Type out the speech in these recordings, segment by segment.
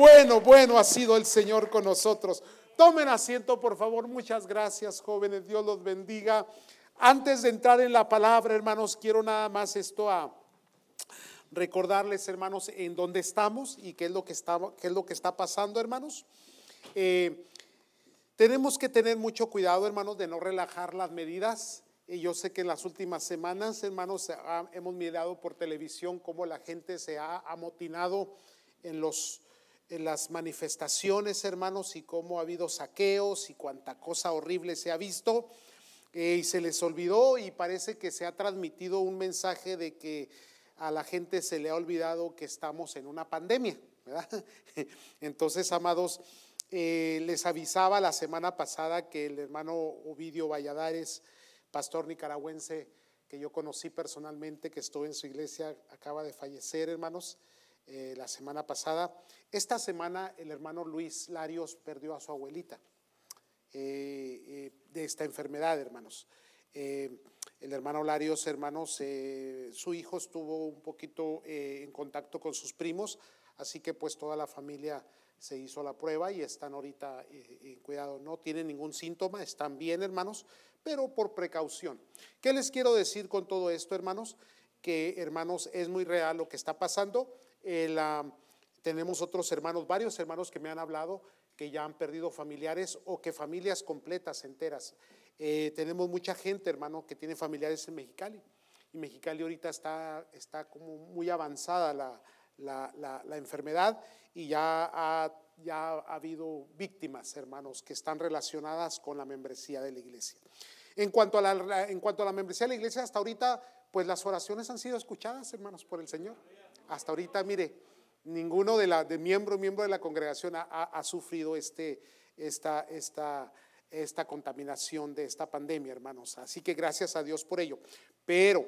Bueno, bueno ha sido el Señor con nosotros. Tomen asiento, por favor. Muchas gracias, jóvenes. Dios los bendiga. Antes de entrar en la palabra, hermanos, quiero nada más esto a recordarles, hermanos, en dónde estamos y qué es lo que está, qué es lo que está pasando, hermanos. Eh, tenemos que tener mucho cuidado, hermanos, de no relajar las medidas. Y yo sé que en las últimas semanas, hermanos, hemos mirado por televisión cómo la gente se ha amotinado en los las manifestaciones, hermanos, y cómo ha habido saqueos y cuánta cosa horrible se ha visto. Eh, y se les olvidó y parece que se ha transmitido un mensaje de que a la gente se le ha olvidado que estamos en una pandemia, ¿verdad? Entonces, amados, eh, les avisaba la semana pasada que el hermano Ovidio Valladares, pastor nicaragüense que yo conocí personalmente, que estuvo en su iglesia, acaba de fallecer, hermanos. Eh, la semana pasada. Esta semana el hermano Luis Larios perdió a su abuelita eh, eh, de esta enfermedad, hermanos. el hermano Larios, hermanos, su hijo estuvo un poquito en contacto con sus primos, así que pues toda la familia se hizo la prueba y están ahorita en cuidado. No tienen ningún síntoma, están bien, hermanos, pero por precaución. ¿Qué les quiero decir con todo esto, hermanos? Que, hermanos, es muy real lo que está pasando. Eh, tenemos otros hermanos, varios hermanos que me han hablado que ya han perdido familiares o que familias completas, enteras. Eh, tenemos mucha gente, hermano, que tiene familiares en Mexicali. Y Mexicali ahorita está, está como muy avanzada la, la, enfermedad y ya ha, ya ha habido víctimas, hermanos, que están relacionadas con la membresía de la iglesia. En cuanto, a la, en cuanto a la membresía de la iglesia, hasta ahorita, pues las oraciones han sido escuchadas, hermanos, por el Señor. Hasta ahorita, mire, ninguno de, la, de miembro, miembro de la congregación ha, sufrido este, esta, esta, esta contaminación de esta pandemia, hermanos. Así que gracias a Dios por ello. Pero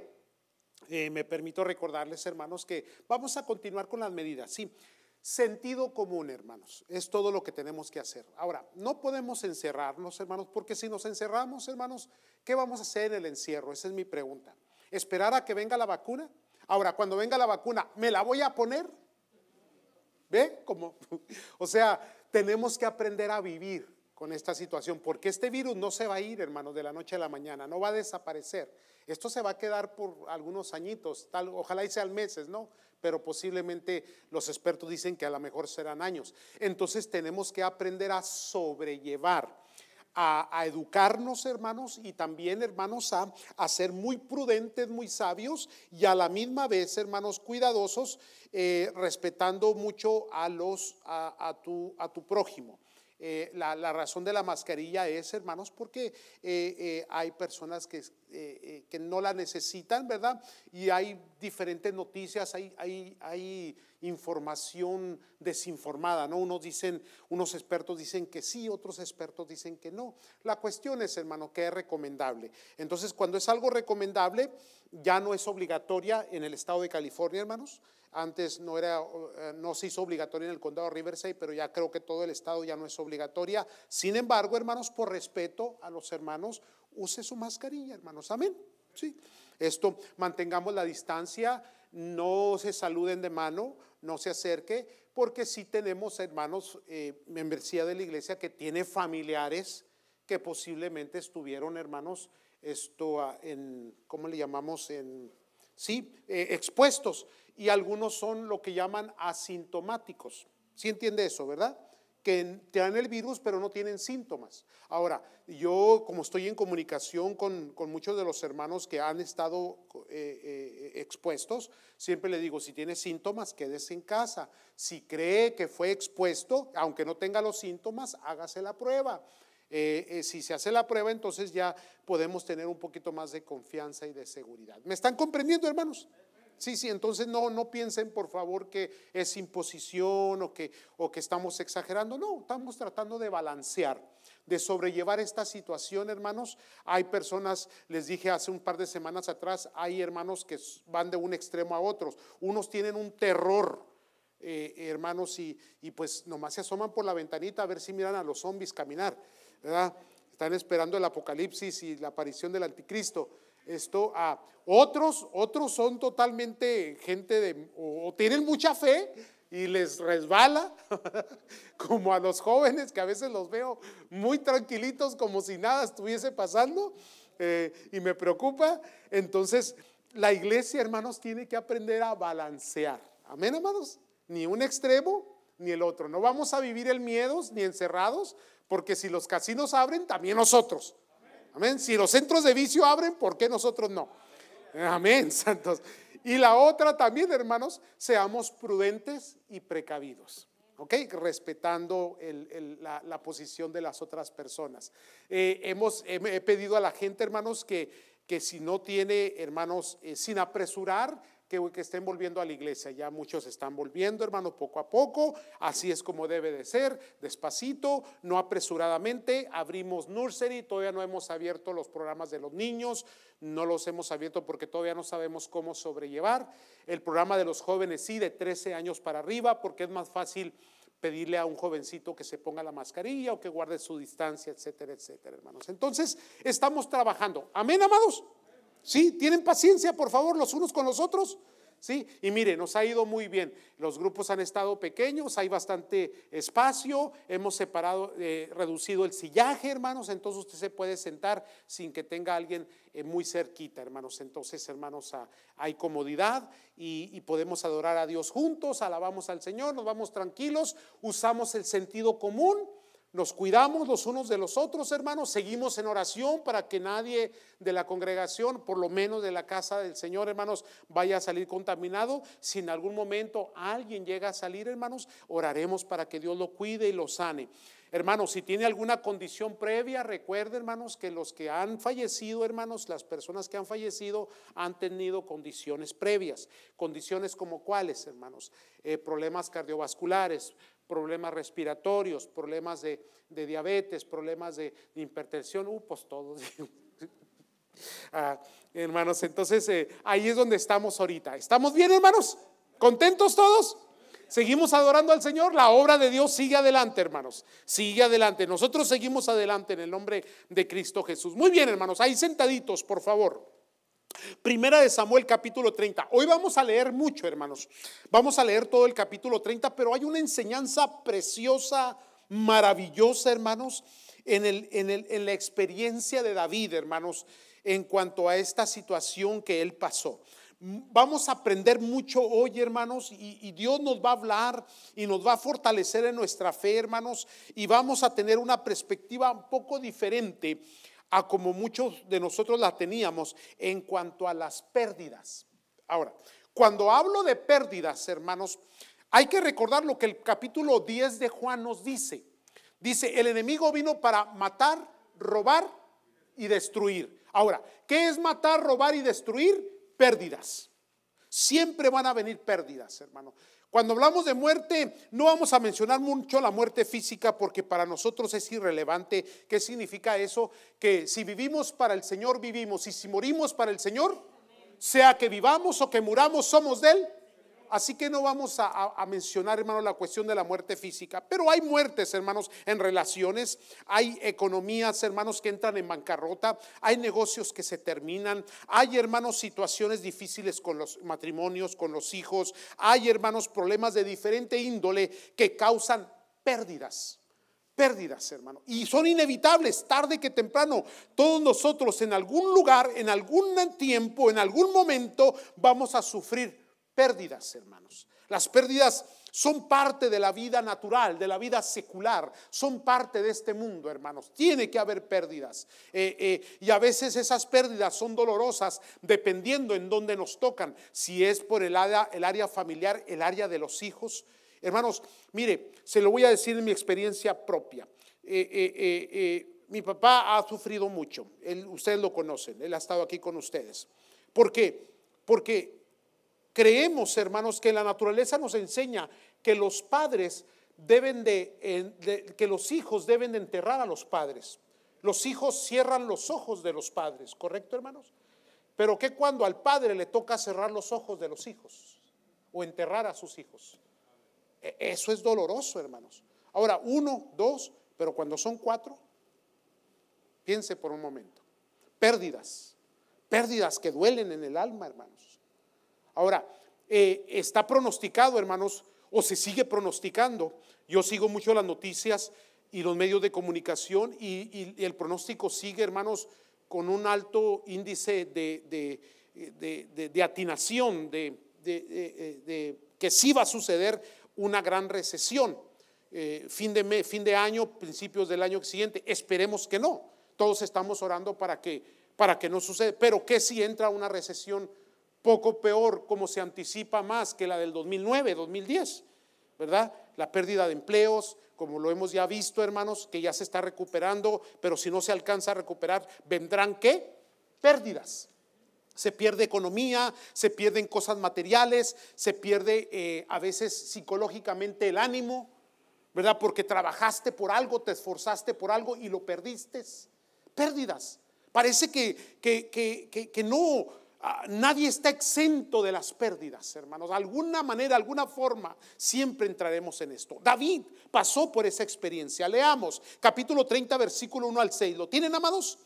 eh, me permito recordarles, hermanos, que vamos a continuar con las medidas. Sí, sentido común, hermanos, es todo lo que tenemos que hacer. Ahora, no podemos encerrarnos, hermanos, porque si nos encerramos, hermanos, ¿qué vamos a hacer en el encierro? Esa es mi pregunta. ¿Esperar a que venga la vacuna? Ahora, cuando venga la vacuna, ¿me la voy a poner? ¿Ve? Como, o sea, tenemos que aprender a vivir con esta situación, porque este virus no se va a ir, hermanos, de la noche a la mañana, no va a desaparecer. Esto se va a quedar por algunos añitos, tal, ojalá y sean meses, ¿no? Pero posiblemente los expertos dicen que a lo mejor serán años. Entonces tenemos que aprender a sobrellevar a, educarnos, hermanos, y también, hermanos, a, ser muy prudentes, muy sabios y a la misma vez, hermanos, cuidadosos, eh, respetando mucho a, los, a, tu, a tu prójimo. Eh, la, razón de la mascarilla es, hermanos, porque eh, hay personas que, que no la necesitan, ¿verdad? Y hay diferentes noticias, hay, hay información desinformada, ¿no? Unos dicen, unos expertos dicen que sí, otros expertos dicen que no. La cuestión es, hermano, que es recomendable. Entonces, cuando es algo recomendable, ya no es obligatoria en el estado de California, hermanos. Antes no, era, eh, no se hizo obligatoria en el condado de Riverside, pero ya creo que todo el estado ya no es obligatoria. Sin embargo, hermanos, por respeto a los hermanos, use su mascarilla, hermanos. Amén. Sí. Esto, mantengamos la distancia, no se saluden de mano, no se acerque, porque si tenemos hermanos, eh, membresía de la iglesia que tiene familiares que posiblemente estuvieron, hermanos, esto ah, en, ¿cómo le llamamos? En, sí, eh, expuestos. Y algunos son lo que llaman asintomáticos. ¿Sí entiende eso, verdad? que te dan el virus pero no tienen síntomas. Ahora, yo como estoy en comunicación con, muchos de los hermanos que han estado eh, eh, expuestos, siempre le digo, si tiene síntomas, quédese en casa. Si cree que fue expuesto, aunque no tenga los síntomas, hágase la prueba. Eh, si se hace la prueba, entonces ya podemos tener un poquito más de confianza y de seguridad. ¿Me están comprendiendo, hermanos? Sí, sí, entonces no, no piensen por favor que es imposición o que, o que estamos exagerando. No, estamos tratando de balancear, de sobrellevar esta situación, hermanos. Hay personas, les dije hace un par de semanas atrás, hay hermanos que van de un extremo a otro. Unos tienen un terror. Eh, hermanos, y, y pues nomás se asoman por la ventanita a ver si miran a los zombies caminar, ¿verdad? Están esperando el apocalipsis y la aparición del anticristo esto a otros, otros son totalmente gente de, o, tienen mucha fe y les resbala, como a los jóvenes que a veces los veo muy tranquilitos, como si nada estuviese pasando, eh, y me preocupa. Entonces, la iglesia, hermanos, tiene que aprender a balancear. Amén, hermanos. Ni un extremo ni el otro. No vamos a vivir el miedos ni encerrados, porque si los casinos abren, también nosotros. Amén. Si los centros de vicio abren, ¿por qué nosotros no? Amén, santos. Y la otra también, hermanos, seamos prudentes y precavidos. ¿ok? Respetando la, posición de las otras personas. Eh, hemos, he, pedido a la gente, hermanos, que, que si no tiene, hermanos, eh, sin apresurar, que, estén volviendo a la iglesia. Ya muchos están volviendo, hermano, poco a poco. Así es como debe de ser, despacito, no apresuradamente. Abrimos nursery, todavía no hemos abierto los programas de los niños, no los hemos abierto porque todavía no sabemos cómo sobrellevar. El programa de los jóvenes sí, de 13 años para arriba, porque es más fácil pedirle a un jovencito que se ponga la mascarilla o que guarde su distancia, etcétera, etcétera, hermanos. Entonces, estamos trabajando. Amén, amados. ¿Sí? ¿Tienen paciencia, por favor, los unos con los otros? ¿Sí? Y mire, nos ha ido muy bien. Los grupos han estado pequeños, hay bastante espacio, hemos separado, eh, reducido el sillaje, hermanos, entonces usted se puede sentar sin que tenga alguien eh, muy cerquita, hermanos. Entonces, hermanos, ah, hay comodidad y, y podemos adorar a Dios juntos, alabamos al Señor, nos vamos tranquilos, usamos el sentido común nos cuidamos los unos de los otros, hermanos. Seguimos en oración para que nadie de la congregación, por lo menos de la casa del Señor, hermanos, vaya a salir contaminado. Si en algún momento alguien llega a salir, hermanos, oraremos para que Dios lo cuide y lo sane. Hermanos, si tiene alguna condición previa, recuerde, hermanos, que los que han fallecido, hermanos, las personas que han fallecido han tenido condiciones previas. Condiciones como cuáles, hermanos? Eh, problemas cardiovasculares, problemas respiratorios, problemas de, diabetes, problemas de, hipertensión, uh, pues todos. Ah, hermanos, entonces eh, ahí es donde estamos ahorita. ¿Estamos bien, hermanos? ¿Contentos todos? Seguimos adorando al Señor, la obra de Dios sigue adelante, hermanos. Sigue adelante. Nosotros seguimos adelante en el nombre de Cristo Jesús. Muy bien, hermanos, ahí sentaditos, por favor. Primera de Samuel capítulo 30. Hoy vamos a leer mucho, hermanos. Vamos a leer todo el capítulo 30, pero hay una enseñanza preciosa, maravillosa, hermanos, en, el, en, la experiencia de David, hermanos, en cuanto a esta situación que él pasó. Vamos a aprender mucho hoy, hermanos, y, y, Dios nos va a hablar y nos va a fortalecer en nuestra fe, hermanos, y vamos a tener una perspectiva un poco diferente a como muchos de nosotros la teníamos en cuanto a las pérdidas. Ahora, cuando hablo de pérdidas, hermanos, hay que recordar lo que el capítulo 10 de Juan nos dice. Dice, el enemigo vino para matar, robar y destruir. Ahora, ¿qué es matar, robar y destruir? Pérdidas. Siempre van a venir pérdidas, hermano. Cuando hablamos de muerte, no vamos a mencionar mucho la muerte física porque para nosotros es irrelevante. ¿Qué significa eso? Que si vivimos para el Señor, vivimos. Y si morimos para el Señor, sea que vivamos o que muramos, somos de Él Así que no vamos a, mencionar, hermanos, la cuestión de la muerte física. Pero hay muertes, hermanos, en relaciones. Hay economías, hermanos, que entran en bancarrota. Hay negocios que se terminan. Hay, hermanos, situaciones difíciles con los matrimonios, con los hijos. Hay, hermanos, problemas de diferente índole que causan pérdidas pérdidas, hermano. Y son inevitables, tarde que temprano. Todos nosotros en algún lugar, en algún tiempo, en algún momento, vamos a sufrir Pérdidas, hermanos. Las pérdidas son parte de la vida natural, de la vida secular, son parte de este mundo, hermanos. Tiene que haber pérdidas. Eh, eh, y a veces esas pérdidas son dolorosas dependiendo en dónde nos tocan. Si es por el área, el área familiar, el área de los hijos. Hermanos, mire, se lo voy a decir en mi experiencia propia. Eh, mi papá ha sufrido mucho, ustedes lo conocen, él ha estado aquí con ustedes. ¿Por qué? Porque Creemos, hermanos, que la naturaleza nos enseña que los padres deben de, que los hijos deben de enterrar a los padres. Los hijos cierran los ojos de los padres, ¿correcto, hermanos? Pero ¿qué cuando al padre le toca cerrar los ojos de los hijos o enterrar a sus hijos. E, eso es doloroso, hermanos. Ahora, uno, dos, pero cuando son cuatro, piense por un momento. Pérdidas, pérdidas que duelen en el alma, hermanos Ahora, eh, está pronosticado, hermanos, o se sigue pronosticando. Yo sigo mucho las noticias y los medios de comunicación y, el pronóstico sigue, hermanos, con un alto índice de, atinación, de, que sí va a suceder una gran recesión. Eh, fin, de fin de año, principios del año siguiente, esperemos que no. Todos estamos orando para que, para que no suceda, pero que si entra una recesión poco peor como se anticipa más que la del 2009, 2010, ¿verdad? La pérdida de empleos, como lo hemos ya visto, hermanos, que ya se está recuperando, pero si no se alcanza a recuperar, vendrán qué? Pérdidas. Se pierde economía, se pierden cosas materiales, se pierde eh, a veces psicológicamente el ánimo, ¿verdad? Porque trabajaste por algo, te esforzaste por algo y lo perdiste. Pérdidas. Parece que, que no, Ah, nadie está exento de las pérdidas, hermanos. De alguna manera, de alguna forma, siempre entraremos en esto. David pasó por esa experiencia. Leamos capítulo 30, versículo 1 al 6. ¿Lo tienen, amados?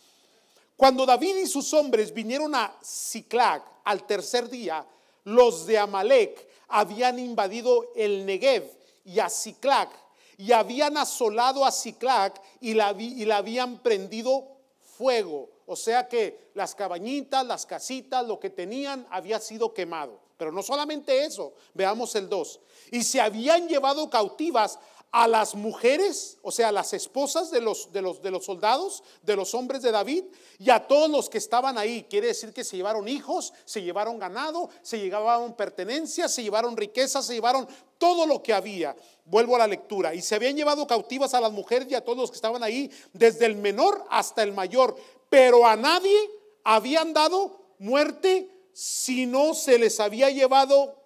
Cuando David y sus hombres vinieron a Siclac al tercer día, los de Amalek habían invadido el Negev y a Siclac y habían asolado a Siclac y la, y la habían prendido fuego. O sea que las cabañitas, las casitas, lo que tenían había sido quemado. Pero no solamente eso, veamos el 2. Y se habían llevado cautivas a las mujeres, o sea, a las esposas de los, de, los, de los soldados, de los hombres de David, y a todos los que estaban ahí. Quiere decir que se llevaron hijos, se llevaron ganado, se llevaron pertenencias, se llevaron riquezas, se llevaron todo lo que había. Vuelvo a la lectura. Y se habían llevado cautivas a las mujeres y a todos los que estaban ahí, desde el menor hasta el mayor. Pero a nadie habían dado muerte si no se les había llevado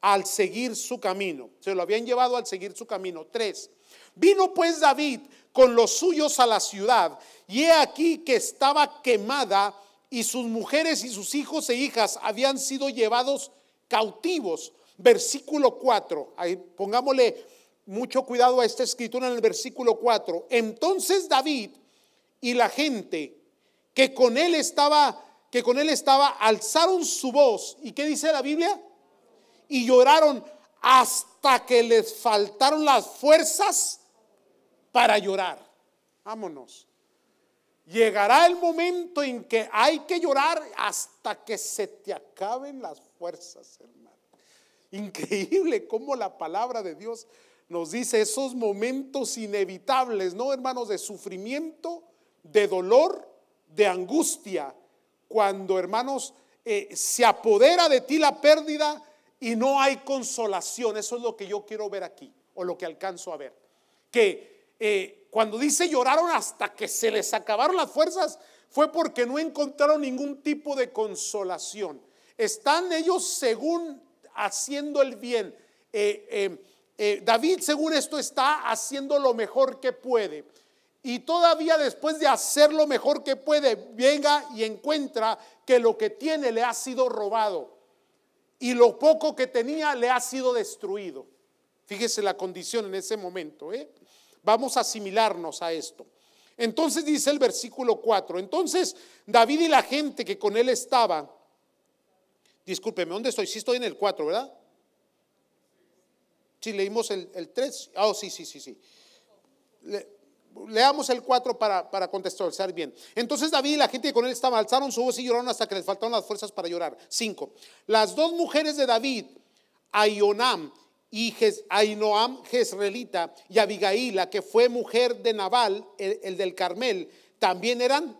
al seguir su camino. Se lo habían llevado al seguir su camino. Tres. Vino pues David con los suyos a la ciudad y he aquí que estaba quemada y sus mujeres y sus hijos e hijas habían sido llevados cautivos. Versículo 4. Ahí, pongámosle mucho cuidado a esta escritura en el versículo 4. Entonces David y la gente que con él estaba que con él estaba alzaron su voz. ¿Y qué dice la Biblia? y lloraron hasta que les faltaron las fuerzas para llorar. Vámonos. Llegará el momento en que hay que llorar hasta que se te acaben las fuerzas, hermano. Increíble cómo la palabra de Dios nos dice esos momentos inevitables, ¿no, hermanos? De sufrimiento, de dolor, de angustia. Cuando, hermanos, eh, se apodera de ti la pérdida, y no hay consolación. Eso es lo que yo quiero ver aquí, o lo que alcanzo a ver. Que eh, cuando dice lloraron hasta que se les acabaron las fuerzas, fue porque no encontraron ningún tipo de consolación. Están ellos según haciendo el bien. Eh, eh, David, según esto, está haciendo lo mejor que puede. Y todavía después de hacer lo mejor que puede, venga y encuentra que lo que tiene le ha sido robado y lo poco que tenía le ha sido destruido. Fíjese la condición en ese momento. ¿eh? Vamos a asimilarnos a esto. Entonces dice el versículo 4, entonces David y la gente que con él estaba, discúlpeme, ¿dónde estoy? Sí estoy en el 4, ¿verdad? Sí, leímos el, 3. Ah, oh, sí, sí, sí, sí. Leamos el 4 para, para contextualizar bien. Entonces David y la gente que con él estaban alzaron su voz y lloraron hasta que les faltaron las fuerzas para llorar. 5. Las dos mujeres de David, Aionam y Ainoam Jezreelita y Abigaila, que fue mujer de Nabal, el, el del Carmel, también eran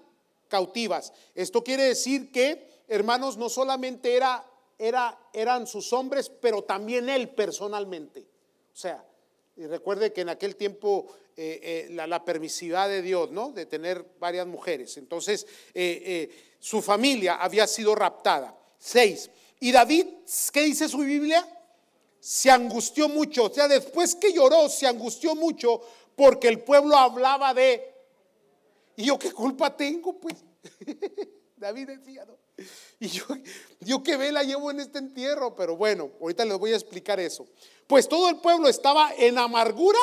cautivas. Esto quiere decir que, hermanos, no solamente era, era, eran sus hombres, pero también él personalmente. O sea, y recuerde que en aquel tiempo eh, eh, la, permisividad de Dios, ¿no? De tener varias mujeres. Entonces, eh, su familia había sido raptada. Seis. Y David, ¿qué dice su Biblia? Se angustió mucho. O sea, después que lloró, se angustió mucho porque el pueblo hablaba de... ¿Y yo qué culpa tengo, pues? David decía, Y yo, que ve la llevo en este entierro, pero bueno, ahorita les voy a explicar eso. Pues todo el pueblo estaba en amargura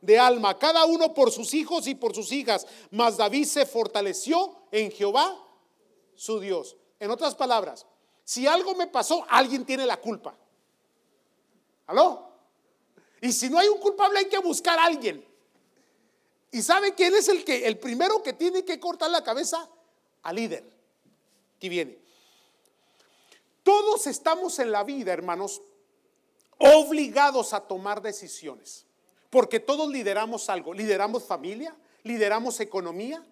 de alma, cada uno por sus hijos y por sus hijas, mas David se fortaleció en Jehová, su Dios. En otras palabras, si algo me pasó, alguien tiene la culpa. ¿Aló? Y si no hay un culpable, hay que buscar a alguien. ¿Y sabe quién es el que el primero que tiene que cortar la cabeza? A líder que viene. Todos estamos en la vida, hermanos, obligados a tomar decisiones, porque todos lideramos algo, lideramos familia, lideramos economía,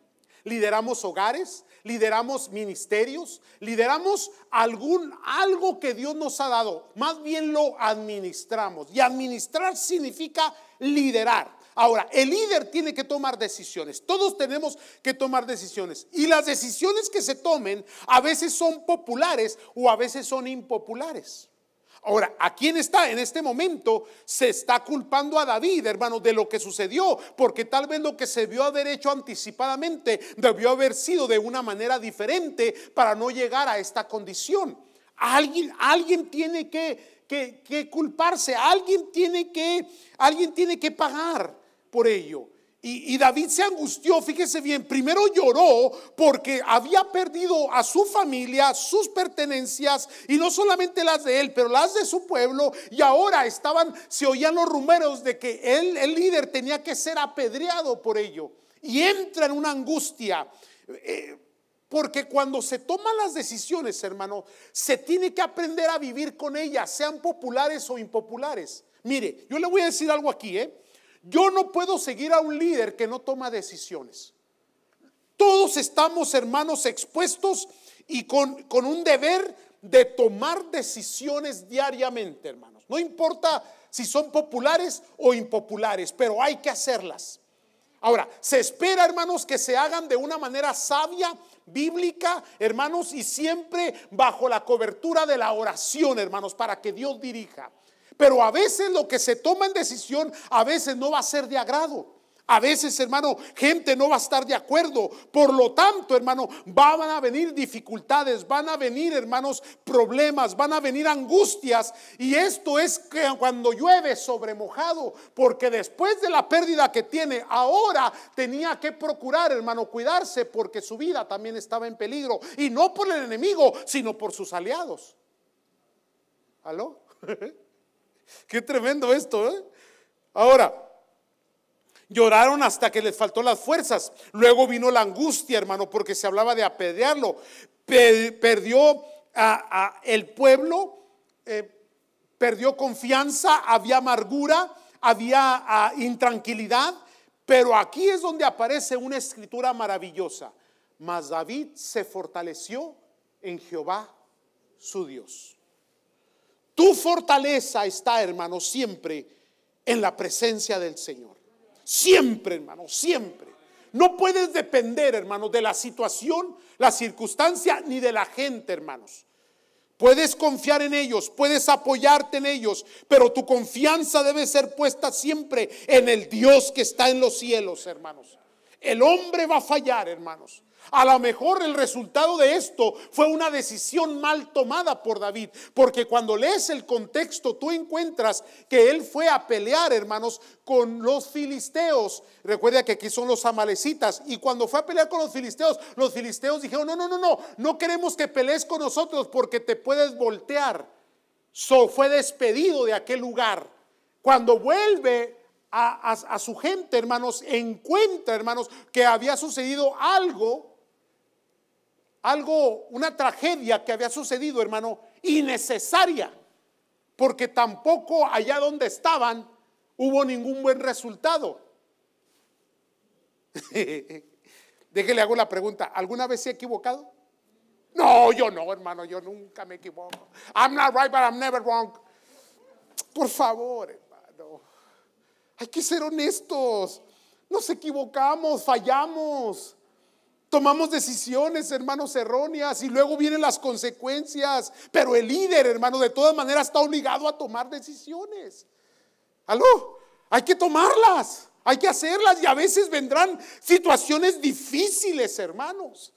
lideramos hogares, lideramos ministerios, lideramos algún algo que Dios nos ha dado, más bien lo administramos. Y administrar significa liderar. Ahora, el líder tiene que tomar decisiones. Todos tenemos que tomar decisiones. Y las decisiones que se tomen a veces son populares o a veces son impopulares. Ahora, ¿a quién está en este momento? Se está culpando a David, hermano de lo que sucedió, porque tal vez lo que se vio haber hecho anticipadamente debió haber sido de una manera diferente para no llegar a esta condición. Alguien, alguien tiene que, que culparse, alguien tiene que, alguien tiene que pagar por ello. Y, David se angustió, fíjese bien, primero lloró porque había perdido a su familia, sus pertenencias, y no solamente las de él, pero las de su pueblo, y ahora estaban, se oían los rumores de que el líder, tenía que ser apedreado por ello. Y entra en una angustia. Eh, porque cuando se toman las decisiones, hermano, se tiene que aprender a vivir con ellas, sean populares o impopulares. Mire, yo le voy a decir algo aquí, ¿eh? Yo no puedo seguir a un líder que no toma decisiones. Todos estamos, hermanos, expuestos y con, con un deber de tomar decisiones diariamente, hermanos. No importa si son populares o impopulares, pero hay que hacerlas. Ahora, se espera, hermanos, que se hagan de una manera sabia, bíblica, hermanos, y siempre bajo la cobertura de la oración, hermanos, para que Dios dirija. Pero a veces lo que se toma en decisión, a veces no va a ser de agrado. A veces, hermano, gente no va a estar de acuerdo. Por lo tanto, hermano, van a venir dificultades, van a venir, hermanos, problemas, van a venir angustias. Y esto es que cuando llueve sobre mojado, porque después de la pérdida que tiene, ahora tenía que procurar, hermano, cuidarse porque su vida también estaba en peligro. Y no por el enemigo, sino por sus aliados. ¿Aló? Qué tremendo esto, ¿eh? Ahora, Lloraron hasta que les faltó las fuerzas. Luego vino la angustia, hermano, porque se hablaba de apedrearlo. Perdió a, el pueblo, eh, perdió confianza, había amargura, había ah, intranquilidad. Pero aquí es donde aparece una escritura maravillosa. Mas David se fortaleció en Jehová, su Dios. Tu fortaleza está, hermano, siempre en la presencia del Señor. Siempre, hermano, siempre. No puedes depender, hermanos, de la situación, la circunstancia, ni de la gente, hermanos. Puedes confiar en ellos, puedes apoyarte en ellos, pero tu confianza debe ser puesta siempre en el Dios que está en los cielos, hermanos. El hombre va a fallar, hermanos. A lo mejor el resultado de esto fue una decisión mal tomada por David, porque cuando lees el contexto tú encuentras que él fue a pelear, hermanos, con los filisteos. Recuerda que aquí son los amalecitas y cuando fue a pelear con los filisteos, los filisteos dijeron, "No, no, no, no, no queremos que pelees con nosotros porque te puedes voltear." So fue despedido de aquel lugar. Cuando vuelve a, a, su gente, hermanos, encuentra, hermanos, que había sucedido algo algo, una tragedia que había sucedido, hermano, innecesaria, porque tampoco allá donde estaban hubo ningún buen resultado. Déjele hago la pregunta, ¿alguna vez se ha equivocado? No, yo no, hermano, yo nunca me equivoco. I'm not right, but I'm never wrong. Por favor, hermano. Hay que ser honestos. Nos equivocamos, fallamos. Tomamos decisiones, hermanos, erróneas y luego vienen las consecuencias. Pero el líder, hermano, de todas maneras está obligado a tomar decisiones. ¿Aló? Hay que tomarlas, hay que hacerlas y a veces vendrán situaciones difíciles, hermanos.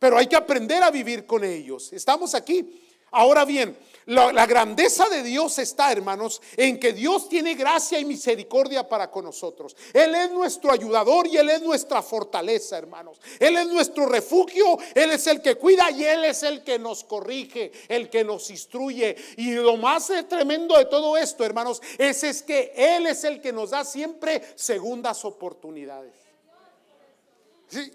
Pero hay que aprender a vivir con ellos. Estamos aquí. Ahora bien, la, grandeza de Dios está, hermanos, en que Dios tiene gracia y misericordia para con nosotros. Él es nuestro ayudador y Él es nuestra fortaleza, hermanos. Él es nuestro refugio, Él es el que cuida y Él es el que nos corrige, el que nos instruye. Y lo más tremendo de todo esto, hermanos, es, es que Él es el que nos da siempre segundas oportunidades. Sí,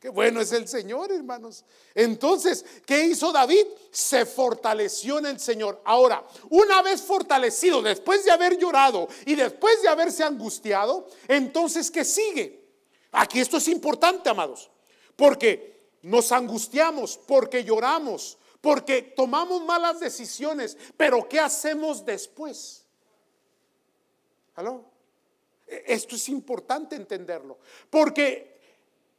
Qué bueno es el Señor, hermanos. Entonces, ¿qué hizo David? Se fortaleció en el Señor. Ahora, una vez fortalecido, después de haber llorado y después de haberse angustiado, entonces, ¿qué sigue? Aquí esto es importante, amados, porque nos angustiamos, porque lloramos, porque tomamos malas decisiones, pero ¿qué hacemos después? ¿Aló? E-, esto es importante entenderlo, porque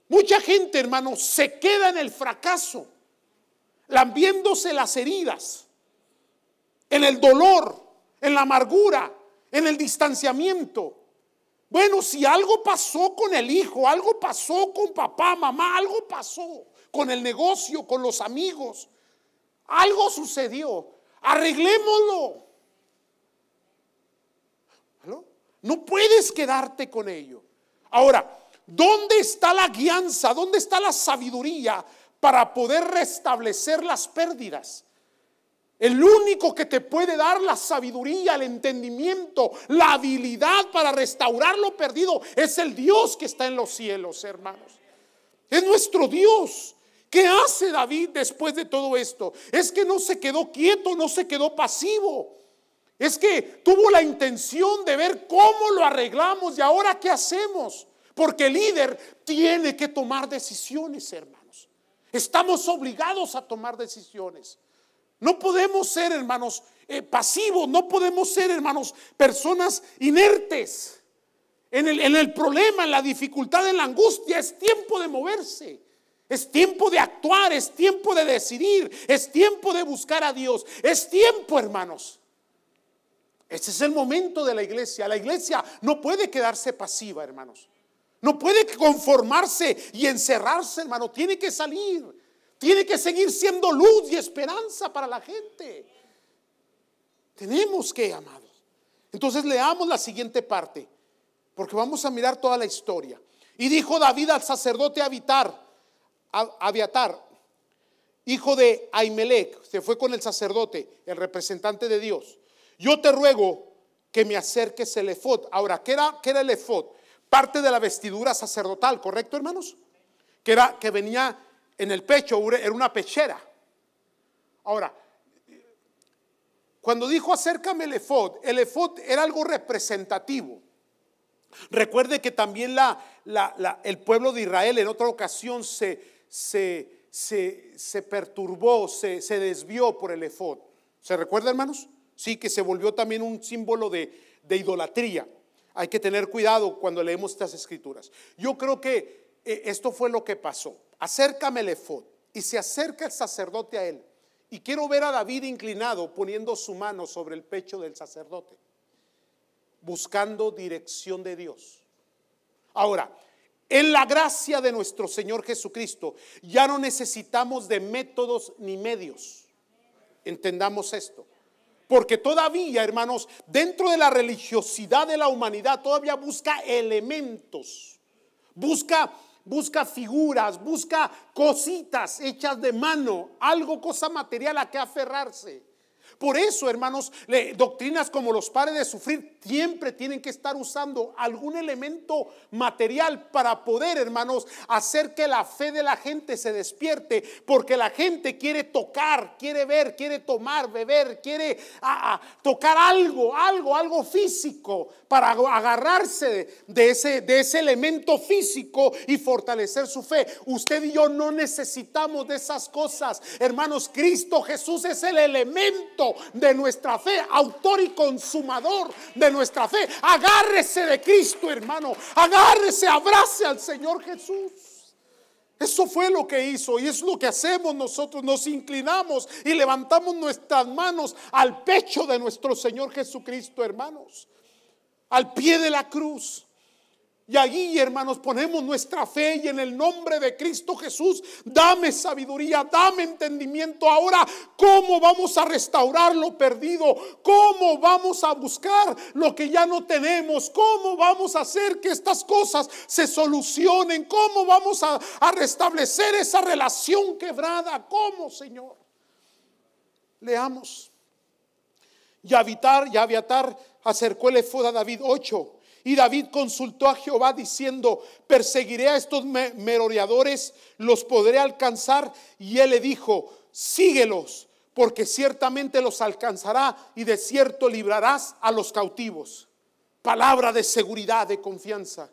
Mucha gente, hermano, se queda en el fracaso, lambiéndose las heridas, en el dolor, en la amargura, en el distanciamiento. Bueno, si algo pasó con el hijo, algo pasó con papá, mamá, algo pasó con el negocio, con los amigos, algo sucedió, arreglémoslo. ¿No? no puedes quedarte con ello. Ahora, ¿Dónde está la guianza? ¿Dónde está la sabiduría para poder restablecer las pérdidas? El único que te puede dar la sabiduría, el entendimiento, la habilidad para restaurar lo perdido es el Dios que está en los cielos, hermanos. Es nuestro Dios. ¿Qué hace David después de todo esto? Es que no se quedó quieto, no se quedó pasivo. Es que tuvo la intención de ver cómo lo arreglamos y ahora qué hacemos. Porque el líder tiene que tomar decisiones, hermanos. Estamos obligados a tomar decisiones. No podemos ser, hermanos, eh, pasivos, no podemos ser, hermanos, personas inertes. En el, en el problema, en la dificultad, en la angustia, es tiempo de moverse. Es tiempo de actuar, es tiempo de decidir, es tiempo de buscar a Dios. Es tiempo, hermanos. Este es el momento de la iglesia. La iglesia no puede quedarse pasiva, hermanos. No puede conformarse y encerrarse, hermano. Tiene que salir. Tiene que seguir siendo luz y esperanza para la gente. Tenemos que, amados. Entonces leamos la siguiente parte, porque vamos a mirar toda la historia. Y dijo David al sacerdote Abitar, Abiatar, hijo de Aimelec, se fue con el sacerdote, el representante de Dios. Yo te ruego que me acerques el efot Ahora, ¿qué era, qué era el parte de la vestidura sacerdotal, ¿correcto, hermanos? Que, era, que venía en el pecho, era una pechera. Ahora, cuando dijo acércame el efod, el efod era algo representativo. Recuerde que también la, el pueblo de Israel en otra ocasión se, se, se, se perturbó, se, desvió por el efod. ¿Se recuerda, hermanos? Sí, que se volvió también un símbolo de, de idolatría. Hay que tener cuidado cuando leemos estas escrituras. Yo creo que eh, esto fue lo que pasó. Acércame el y se acerca el sacerdote a él. Y quiero ver a David inclinado poniendo su mano sobre el pecho del sacerdote, buscando dirección de Dios. Ahora, en la gracia de nuestro Señor Jesucristo, ya no necesitamos de métodos ni medios. Entendamos esto. Porque todavía, hermanos, dentro de la religiosidad de la humanidad, todavía busca elementos, busca, busca figuras, busca cositas hechas de mano, algo, cosa material a que aferrarse. Por eso, hermanos, le, doctrinas como los padres de sufrir siempre tienen que estar usando algún elemento material para poder, hermanos, hacer que la fe de la gente se despierte, porque la gente quiere tocar, quiere ver, quiere tomar, beber, quiere ah, ah, tocar algo, algo, algo físico, para agarrarse de ese, de ese elemento físico y fortalecer su fe. Usted y yo no necesitamos de esas cosas, hermanos. Cristo Jesús es el elemento de nuestra fe, autor y consumador de nuestra fe. Agárrese de Cristo, hermano. Agárrese, abrace al Señor Jesús. Eso fue lo que hizo y es lo que hacemos nosotros. Nos inclinamos y levantamos nuestras manos al pecho de nuestro Señor Jesucristo, hermanos. Al pie de la cruz. Y allí, hermanos, ponemos nuestra fe y en el nombre de Cristo Jesús, dame sabiduría, dame entendimiento. Ahora, ¿cómo vamos a restaurar lo perdido? ¿Cómo vamos a buscar lo que ya no tenemos? ¿Cómo vamos a hacer que estas cosas se solucionen? ¿Cómo vamos a, restablecer esa relación quebrada? ¿Cómo, Señor? Leamos. Y habitar, y acercó el a David 8 y David consultó a Jehová diciendo, perseguiré a estos merodeadores, los podré alcanzar. Y él le dijo, síguelos, porque ciertamente los alcanzará y de cierto librarás a los cautivos. Palabra de seguridad, de confianza.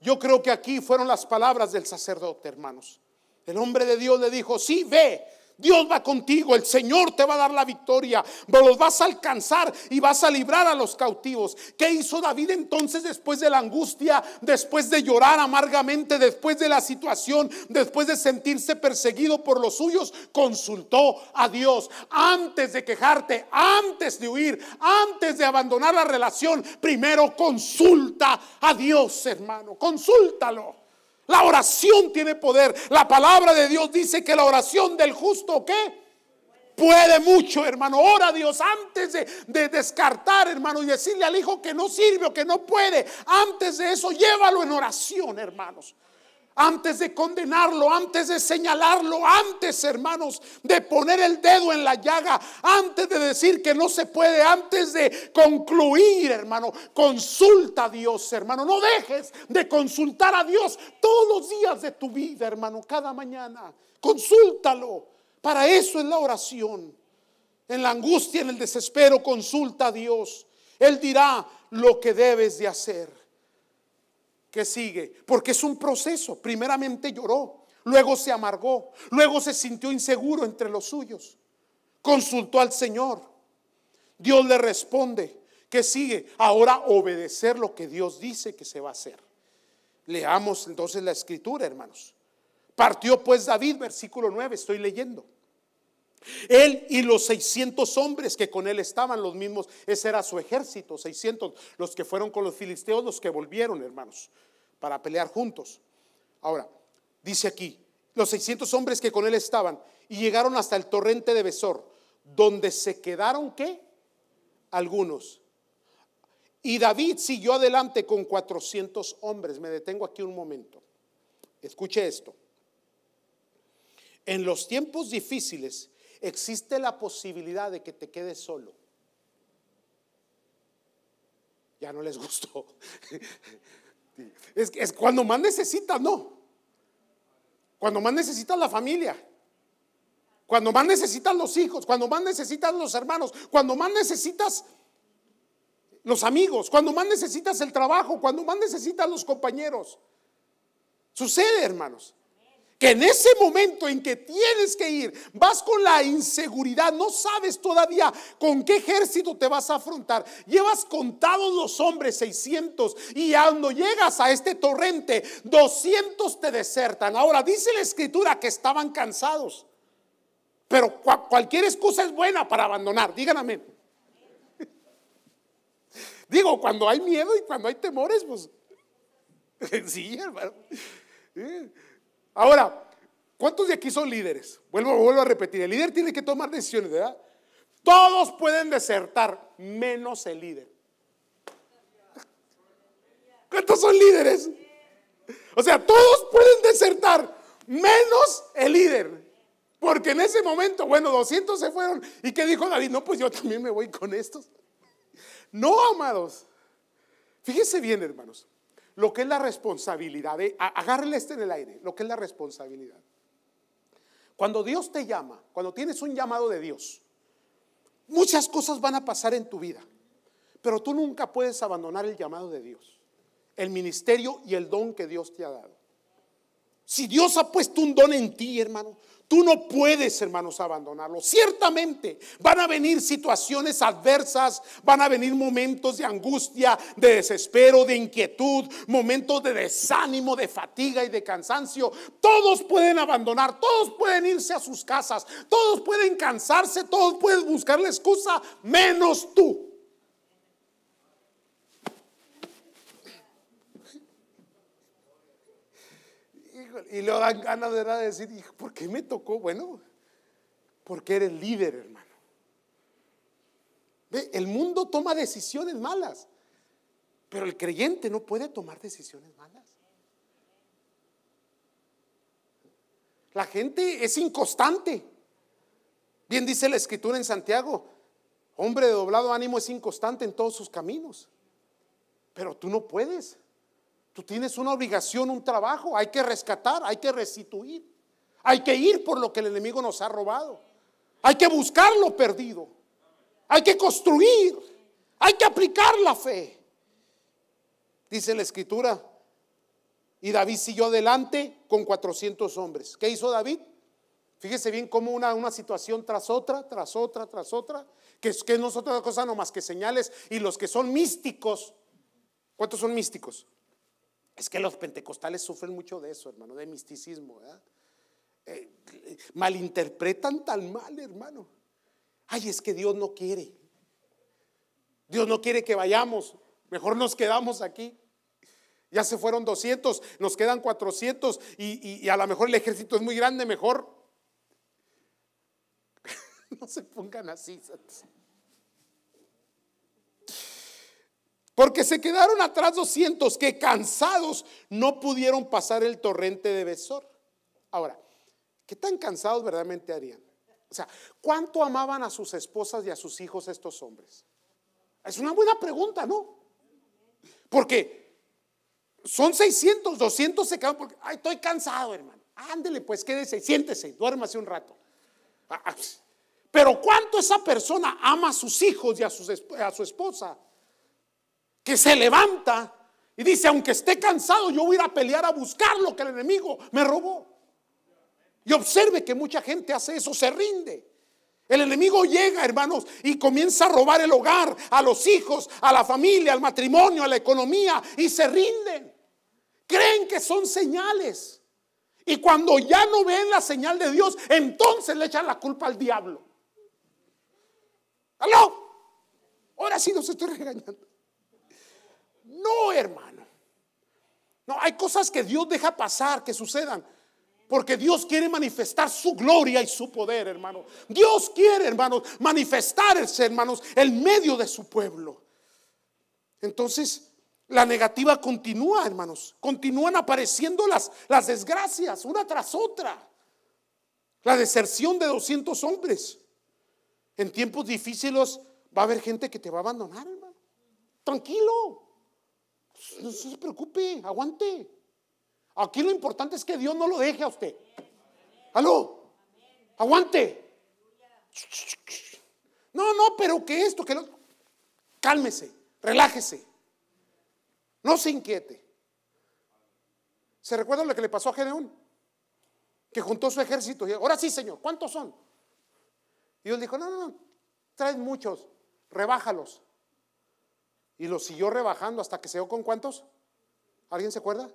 Yo creo que aquí fueron las palabras del sacerdote, hermanos. El hombre de Dios le dijo, sí, ve, Dios va contigo, el Señor te va a dar la victoria, los vas a alcanzar y vas a librar a los cautivos. ¿Qué hizo David entonces después de la angustia, después de llorar amargamente, después de la situación, después de sentirse perseguido por los suyos? Consultó a Dios. Antes de quejarte, antes de huir, antes de abandonar la relación, primero consulta a Dios, hermano, consúltalo. La oración tiene poder. La palabra de Dios dice que la oración del justo, ¿qué? Puede mucho, hermano. Ora a Dios antes de, de, descartar, hermano, y decirle al hijo que no sirve o que no puede. Antes de eso, llévalo en oración, hermanos antes de condenarlo, antes de señalarlo, antes, hermanos, de poner el dedo en la llaga, antes de decir que no se puede, antes de concluir, hermano, consulta a Dios, hermano. No dejes de consultar a Dios todos los días de tu vida, hermano, cada mañana. Consúltalo. Para eso es la oración. En la angustia, en el desespero, consulta a Dios. Él dirá lo que debes de hacer que sigue, porque es un proceso. Primeramente lloró, luego se amargó, luego se sintió inseguro entre los suyos, consultó al Señor. Dios le responde, que sigue? Ahora obedecer lo que Dios dice que se va a hacer. Leamos entonces la escritura, hermanos. Partió pues David, versículo 9, estoy leyendo. Él y los 600 hombres que con él estaban, los mismos, ese era su ejército, 600, los que fueron con los filisteos, los que volvieron, hermanos, para pelear juntos. Ahora, dice aquí, los 600 hombres que con él estaban y llegaron hasta el torrente de Besor, donde se quedaron, ¿qué? Algunos. Y David siguió adelante con 400 hombres. Me detengo aquí un momento. Escuche esto. En los tiempos difíciles, existe la posibilidad de que te quedes solo. Ya no les gustó. Es, cuando más necesitas, no. Cuando más necesitas la familia. Cuando más necesitas los hijos. Cuando más necesitas los hermanos. Cuando más necesitas los amigos. Cuando más necesitas el trabajo. Cuando más necesitas los compañeros. Sucede, hermanos que en ese momento en que tienes que ir, vas con la inseguridad, no sabes todavía con qué ejército te vas a afrontar, llevas contados los hombres 600 y cuando llegas a este torrente 200 te desertan. Ahora dice la escritura que estaban cansados, pero cualquier excusa es buena para abandonar, díganme. Digo, cuando hay miedo y cuando hay temores, pues sí, hermano. Ahora, ¿cuántos de aquí son líderes? Vuelvo, vuelvo a repetir, el líder tiene que tomar decisiones, ¿verdad? Todos pueden desertar, menos el líder. ¿Cuántos son líderes? O sea, todos pueden desertar, menos el líder. Porque en ese momento, bueno, 200 se fueron. ¿Y qué dijo David? No, pues yo también me voy con estos. No, amados. Fíjese bien, hermanos lo que es la responsabilidad, de, eh, agárrele este en el aire, lo que es la responsabilidad. Cuando Dios te llama, cuando tienes un llamado de Dios, muchas cosas van a pasar en tu vida, pero tú nunca puedes abandonar el llamado de Dios, el ministerio y el don que Dios te ha dado. Si Dios ha puesto un don en ti, hermano, Tú no puedes, hermanos, abandonarlo. Ciertamente van a venir situaciones adversas, van a venir momentos de angustia, de desespero, de inquietud, momentos de desánimo, de fatiga y de cansancio. Todos pueden abandonar, todos pueden irse a sus casas, todos pueden cansarse, todos pueden buscar la excusa, menos tú. y le dan ganas de decir, ¿por qué me tocó? Bueno, porque eres líder, hermano. el mundo toma decisiones malas, pero el creyente no puede tomar decisiones malas. La gente es inconstante. Bien dice la escritura en Santiago, hombre de doblado ánimo es inconstante en todos sus caminos. Pero tú no puedes. Tú tienes una obligación, un trabajo, hay que rescatar, hay que restituir, hay que ir por lo que el enemigo nos ha robado, hay que buscar lo perdido, hay que construir, hay que aplicar la fe. Dice la escritura, y David siguió adelante con 400 hombres. ¿Qué hizo David? Fíjese bien cómo una, una situación tras otra, tras otra, tras otra, que, que no es otra cosa no más que señales. Y los que son místicos, ¿cuántos son místicos? Es que los pentecostales sufren mucho de eso, hermano, de misticismo. Eh, malinterpretan tan mal, hermano. Ay, es que Dios no quiere. Dios no quiere que vayamos. Mejor nos quedamos aquí. Ya se fueron 200, nos quedan 400 y, a lo mejor el ejército es muy grande, mejor. no se pongan así. Porque se quedaron atrás 200 que cansados no pudieron pasar el torrente de Besor. Ahora, ¿qué tan cansados verdaderamente harían? O sea, ¿cuánto amaban a sus esposas y a sus hijos estos hombres? Es una buena pregunta, ¿no? Porque son 600, 200 se quedaron porque, ay, estoy cansado, hermano. Ándele, pues quédese, siéntese, duérmase un rato. Ah, ah, pues. Pero ¿cuánto esa persona ama a sus hijos y a, sus, a su esposa que se levanta y dice, aunque esté cansado, yo voy a ir a pelear a buscar lo que el enemigo me robó. Y observe que mucha gente hace eso, se rinde. El enemigo llega, hermanos, y comienza a robar el hogar, a los hijos, a la familia, al matrimonio, a la economía, y se rinden. Creen que son señales. Y cuando ya no ven la señal de Dios, entonces le echan la culpa al diablo. ¿Aló? Ahora sí los estoy regañando. No, hermano. No, hay cosas que Dios deja pasar, que sucedan. Porque Dios quiere manifestar su gloria y su poder, Hermano Dios quiere, hermanos, manifestarse, hermanos, en medio de su pueblo. Entonces, la negativa continúa, hermanos. Continúan apareciendo las, las desgracias una tras otra. La deserción de 200 hombres. En tiempos difíciles va a haber gente que te va a abandonar, hermano. Tranquilo. No se preocupe, aguante. Aquí lo importante es que Dios no lo deje a usted. ¡Aló! ¡Aguante! No, no, pero que esto, que lo. Cálmese, relájese. No se inquiete. ¿Se recuerda lo que le pasó a Gedeón? Que juntó su ejército y ahora sí, Señor, ¿cuántos son? Y Dios dijo: No, no, no, traes muchos, rebájalos. Y los siguió rebajando hasta que se dio con cuántos? ¿Alguien se acuerda?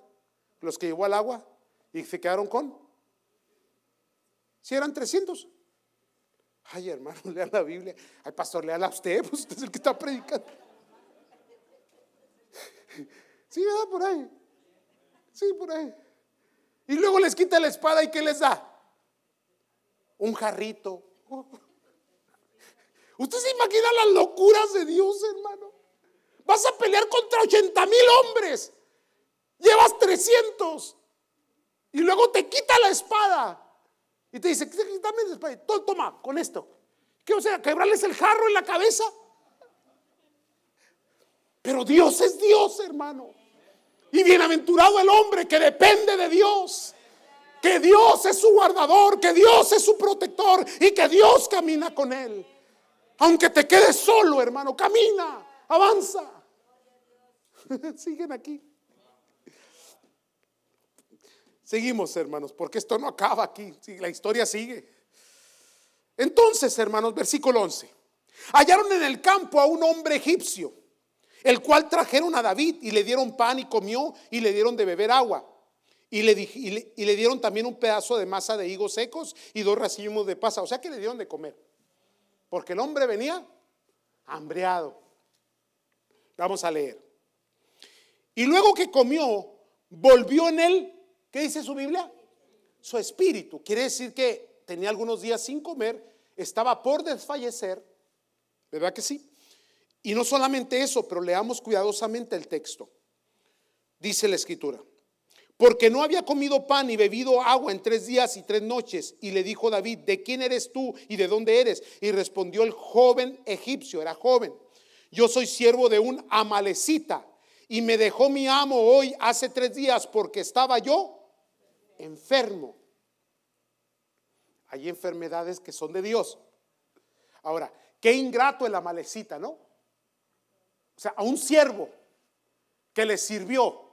Los que llevó al agua y se quedaron con. Si eran 300. Ay, hermano, lea la Biblia. Ay, pastor, a usted, pues usted es el que está predicando. Sí, ¿verdad? Por ahí. Sí, por ahí. Y luego les quita la espada y ¿qué les da? Un jarrito. ¿Usted se imagina las locuras de Dios, hermano? Vas a pelear contra 80 mil hombres. Llevas 300. Y luego te quita la espada. Y te dice, quítame la espada. Toma, con esto. ¿Qué o sea? ¿Quebrarles el jarro en la cabeza? Pero Dios es Dios, hermano. Y bienaventurado el hombre que depende de Dios. Que Dios es su guardador, que Dios es su protector y que Dios camina con él. Aunque te quedes solo, hermano, camina, avanza. Siguen aquí. Seguimos, hermanos, porque esto no acaba aquí, la historia sigue. Entonces, hermanos, versículo 11. Hallaron en el campo a un hombre egipcio, el cual trajeron a David y le dieron pan y comió y le dieron de beber agua. Y le, dieron también un pedazo de masa de higos secos y dos racimos de pasa. O sea que le dieron de comer. Porque el hombre venía hambreado. Vamos a leer. Y luego que comió, volvió en él, ¿qué dice su Biblia? Su espíritu. Quiere decir que tenía algunos días sin comer, estaba por desfallecer, ¿verdad que sí? Y no solamente eso, pero leamos cuidadosamente el texto. Dice la escritura, porque no había comido pan y bebido agua en tres días y tres noches. Y le dijo David, ¿de quién eres tú y de dónde eres? Y respondió el joven egipcio, era joven, yo soy siervo de un amalecita y me dejó mi amo hoy hace tres días porque estaba yo enfermo. Hay enfermedades que son de Dios. Ahora, qué ingrato la malecita, ¿no? O sea, a un siervo que le sirvió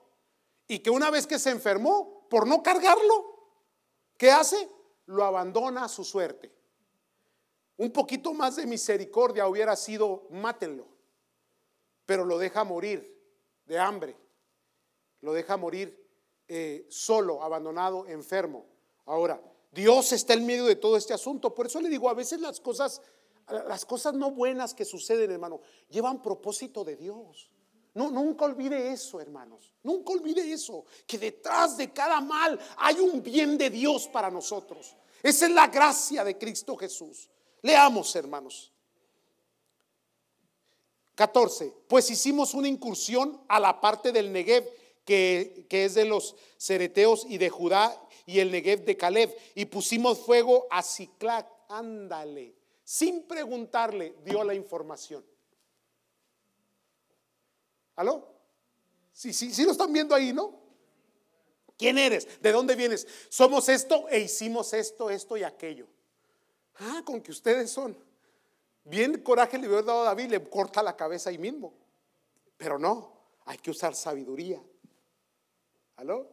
y que una vez que se enfermó, por no cargarlo, ¿qué hace? Lo abandona a su suerte. Un poquito más de misericordia hubiera sido, mátenlo, pero lo deja morir de hambre, lo deja morir eh, solo, abandonado, enfermo. Ahora, Dios está en medio de todo este asunto. Por eso le digo, a veces las cosas, las cosas no buenas que suceden, hermano, llevan propósito de Dios. No, nunca olvide eso, hermanos. Nunca olvide eso, que detrás de cada mal hay un bien de Dios para nosotros. Esa es la gracia de Cristo Jesús. Leamos, hermanos. 14. Pues hicimos una incursión a la parte del Negev, que, es de los cereteos y de Judá y el Negev de Caleb, y pusimos fuego a Ciclac. Ándale. Sin preguntarle, dio la información. ¿Aló? Sí, sí, sí lo están viendo ahí, ¿no? ¿Quién eres? ¿De dónde vienes? Somos esto e hicimos esto, esto y aquello. Ah, con que ustedes son. Bien coraje le hubiera dado a David, le corta la cabeza ahí mismo. Pero no, hay que usar sabiduría. ¿Aló?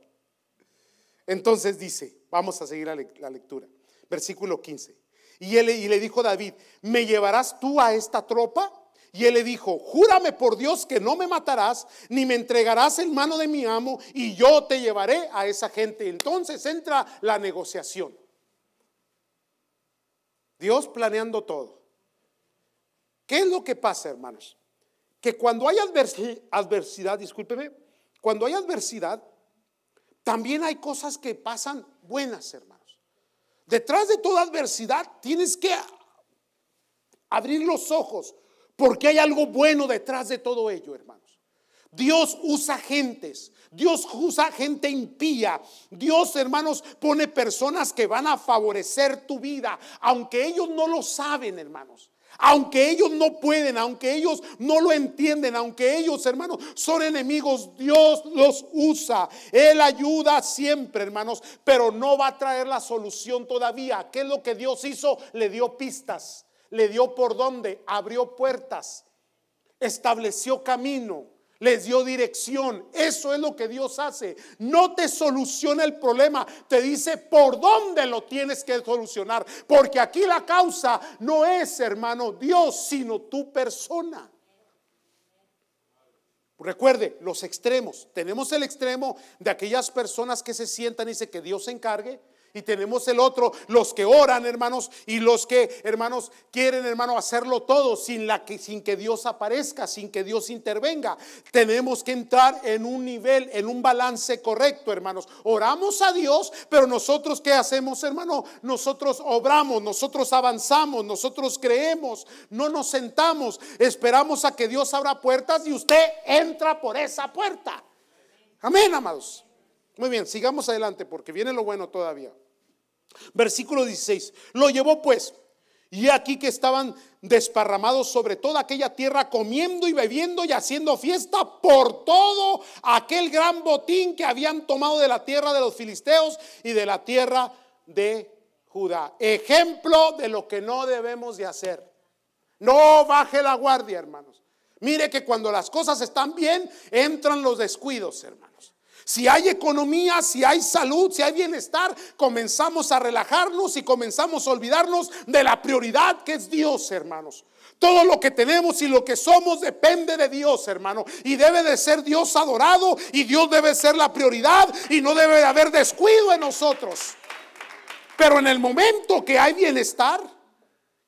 Entonces dice, vamos a seguir la, lectura. Versículo 15. Y, él, y le dijo David, ¿me llevarás tú a esta tropa? Y él le dijo, júrame por Dios que no me matarás, ni me entregarás en mano de mi amo, y yo te llevaré a esa gente. Entonces entra la negociación. Dios planeando todo. ¿Qué es lo que pasa, hermanos? Que cuando hay adversidad, discúlpeme, cuando hay adversidad, también hay cosas que pasan buenas, hermanos. Detrás de toda adversidad tienes que abrir los ojos, porque hay algo bueno detrás de todo ello, hermanos. Dios usa gentes, Dios usa gente impía. Dios, hermanos, pone personas que van a favorecer tu vida, aunque ellos no lo saben, hermanos. Aunque ellos no pueden, aunque ellos no lo entienden, aunque ellos, hermanos, son enemigos, Dios los usa. Él ayuda siempre, hermanos, pero no va a traer la solución todavía. ¿Qué es lo que Dios hizo? Le dio pistas, le dio por dónde, abrió puertas, estableció camino les dio dirección. Eso es lo que Dios hace. No te soluciona el problema, te dice por dónde lo tienes que solucionar. Porque aquí la causa no es, hermano, Dios, sino tu persona. Recuerde, los extremos. Tenemos el extremo de aquellas personas que se sientan y dicen que Dios se encargue y tenemos el otro, los que oran, hermanos, y los que, hermanos, quieren, hermano, hacerlo todo sin, la sin que Dios aparezca, sin que Dios intervenga. Tenemos que entrar en un nivel, en un balance correcto, hermanos. Oramos a Dios, pero nosotros qué hacemos, hermano? Nosotros obramos, nosotros avanzamos, nosotros creemos, no nos sentamos, esperamos a que Dios abra puertas y usted entra por esa puerta. Amén, amados. Muy bien, sigamos adelante porque viene lo bueno todavía. Versículo 16. Lo llevó pues. Y aquí que estaban desparramados sobre toda aquella tierra, comiendo y bebiendo y haciendo fiesta por todo aquel gran botín que habían tomado de la tierra de los filisteos y de la tierra de Judá. Ejemplo de lo que no debemos de hacer. No baje la guardia, hermanos. Mire que cuando las cosas están bien, entran los descuidos, hermanos. Si hay economía, si hay salud, si hay bienestar, comenzamos a relajarnos y comenzamos a olvidarnos de la prioridad que es Dios, hermanos. Todo lo que tenemos y lo que somos depende de Dios, hermano. Y debe de ser Dios adorado y Dios debe ser la prioridad y no debe de haber descuido en nosotros. Pero en el momento que hay bienestar,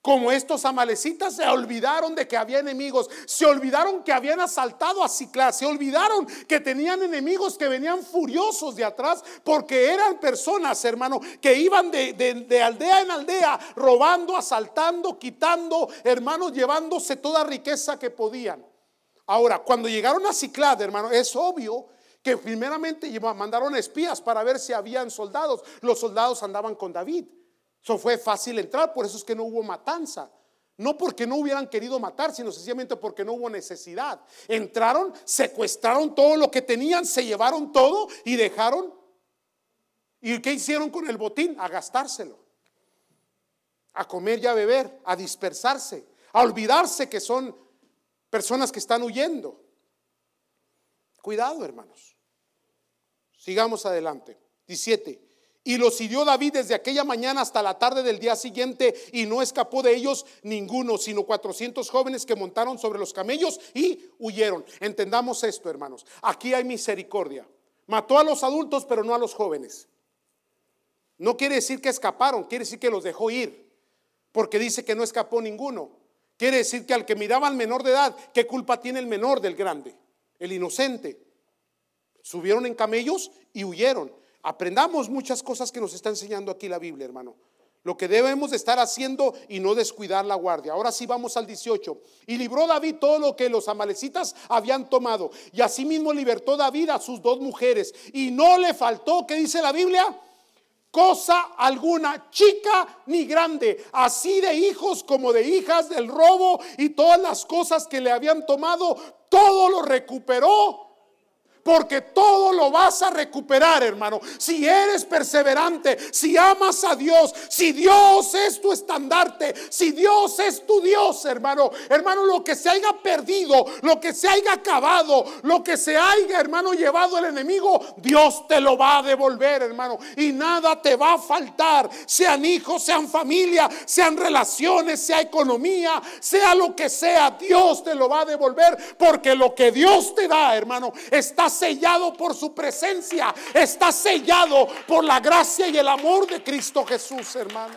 como estos amalecitas se olvidaron de que había enemigos, se olvidaron que habían asaltado a Ciclad, se olvidaron que tenían enemigos que venían furiosos de atrás porque eran personas, hermano, que iban de, aldea en aldea robando, asaltando, quitando, hermanos, llevándose toda riqueza que podían. Ahora, cuando llegaron a Ciclad, hermano, es obvio que primeramente mandaron espías para ver si habían soldados. Los soldados andaban con David. Eso fue fácil entrar, por eso es que no hubo matanza. No porque no hubieran querido matar, sino sencillamente porque no hubo necesidad. Entraron, secuestraron todo lo que tenían, se llevaron todo y dejaron. ¿Y qué hicieron con el botín? A gastárselo. A comer y a beber, a dispersarse, a olvidarse que son personas que están huyendo. Cuidado, hermanos. Sigamos adelante. 17. Y los hirió David desde aquella mañana hasta la tarde del día siguiente y no escapó de ellos ninguno, sino 400 jóvenes que montaron sobre los camellos y huyeron. Entendamos esto, hermanos. Aquí hay misericordia. Mató a los adultos, pero no a los jóvenes. No quiere decir que escaparon, quiere decir que los dejó ir, porque dice que no escapó ninguno. Quiere decir que al que miraba al menor de edad, ¿qué culpa tiene el menor del grande? El inocente. Subieron en camellos y huyeron. Aprendamos muchas cosas que nos está enseñando aquí la Biblia, hermano. Lo que debemos estar haciendo y no descuidar la guardia. Ahora sí vamos al 18. Y libró David todo lo que los amalecitas habían tomado. Y asimismo libertó David a sus dos mujeres. Y no le faltó, ¿qué dice la Biblia? Cosa alguna, chica ni grande, así de hijos como de hijas del robo y todas las cosas que le habían tomado, todo lo recuperó porque todo lo vas a recuperar, hermano. Si eres perseverante, si amas a Dios, si Dios es tu estandarte, si Dios es tu Dios, hermano. Hermano, lo que se haya perdido, lo que se haya acabado, lo que se haya, hermano, llevado el enemigo, Dios te lo va a devolver, hermano. Y nada te va a faltar. Sean hijos, sean familia, sean relaciones, sea economía, sea lo que sea, Dios te lo va a devolver. Porque lo que Dios te da, hermano, está sellado por su presencia, está sellado por la gracia y el amor de Cristo Jesús, hermano.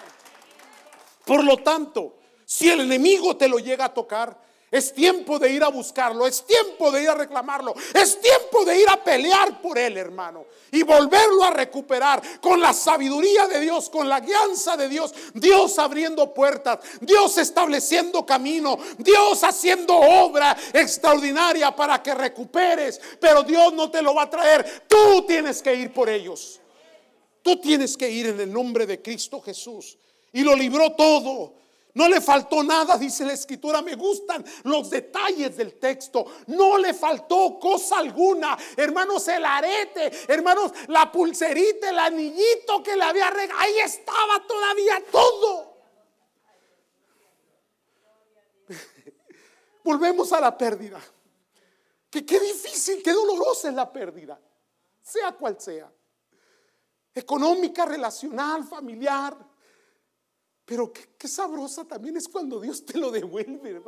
Por lo tanto, si el enemigo te lo llega a tocar, es tiempo de ir a buscarlo, es tiempo de ir a reclamarlo, es tiempo de ir a pelear por él, hermano, y volverlo a recuperar con la sabiduría de Dios, con la guianza de Dios, Dios abriendo puertas, Dios estableciendo camino, Dios haciendo obra extraordinaria para que recuperes, pero Dios no te lo va a traer, tú tienes que ir por ellos. Tú tienes que ir en el nombre de Cristo Jesús. Y lo libró todo. No le faltó nada, dice la escritura. Me gustan los detalles del texto. No le faltó cosa alguna. Hermanos, el arete, hermanos, la pulserita, el anillito que le había regalado. Ahí estaba todavía todo. Volvemos a la pérdida. Que qué difícil, qué dolorosa es la pérdida, sea cual sea. Económica, relacional, familiar pero qué, sabrosa también es cuando Dios te lo devuelve,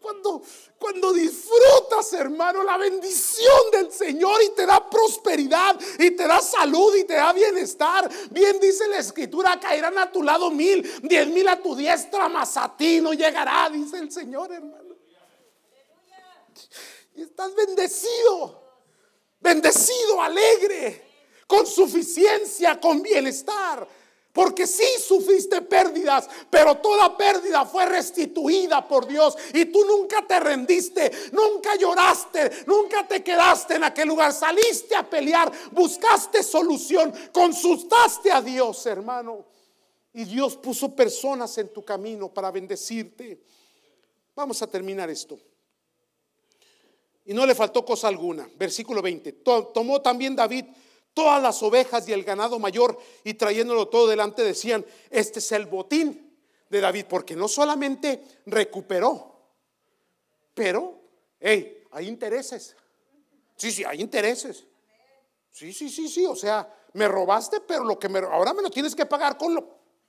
Cuando, cuando disfrutas, hermano, la bendición del Señor y te da prosperidad y te da salud y te da bienestar. Bien dice la escritura, caerán a tu lado mil, diez mil a tu diestra, mas a ti no llegará, dice el Señor, hermano. Y estás bendecido, bendecido, alegre, con suficiencia, con bienestar. Porque sí sufriste pérdidas, pero toda pérdida fue restituida por Dios. Y tú nunca te rendiste, nunca lloraste, nunca te quedaste en aquel lugar. Saliste a pelear, buscaste solución, consultaste a Dios, hermano. Y Dios puso personas en tu camino para bendecirte. Vamos a terminar esto. Y no le faltó cosa alguna. Versículo 20. Tomó también David todas las ovejas y el ganado mayor y trayéndolo todo delante decían, este es el botín de David, porque no solamente recuperó, pero, hay intereses. Sí, sí, hay intereses. Sí, sí, sí, sí, o sea, me robaste, pero lo que me, ahora me lo tienes que pagar con, lo,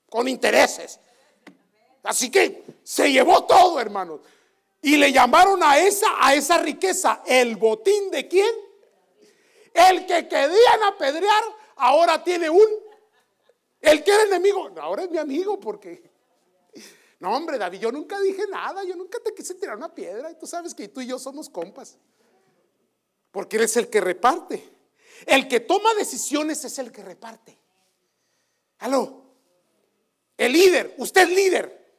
con intereses. Así que se llevó todo, hermanos. Y le llamaron a esa, a esa riqueza, el botín de quién? El que querían apedrear ahora tiene un. El que era enemigo, ahora es mi amigo porque. No, hombre, David, yo nunca dije nada, yo nunca te quise tirar una piedra y tú sabes que tú y yo somos compas. Porque eres el que reparte. El que toma decisiones es el que reparte. Aló. El líder, usted es líder.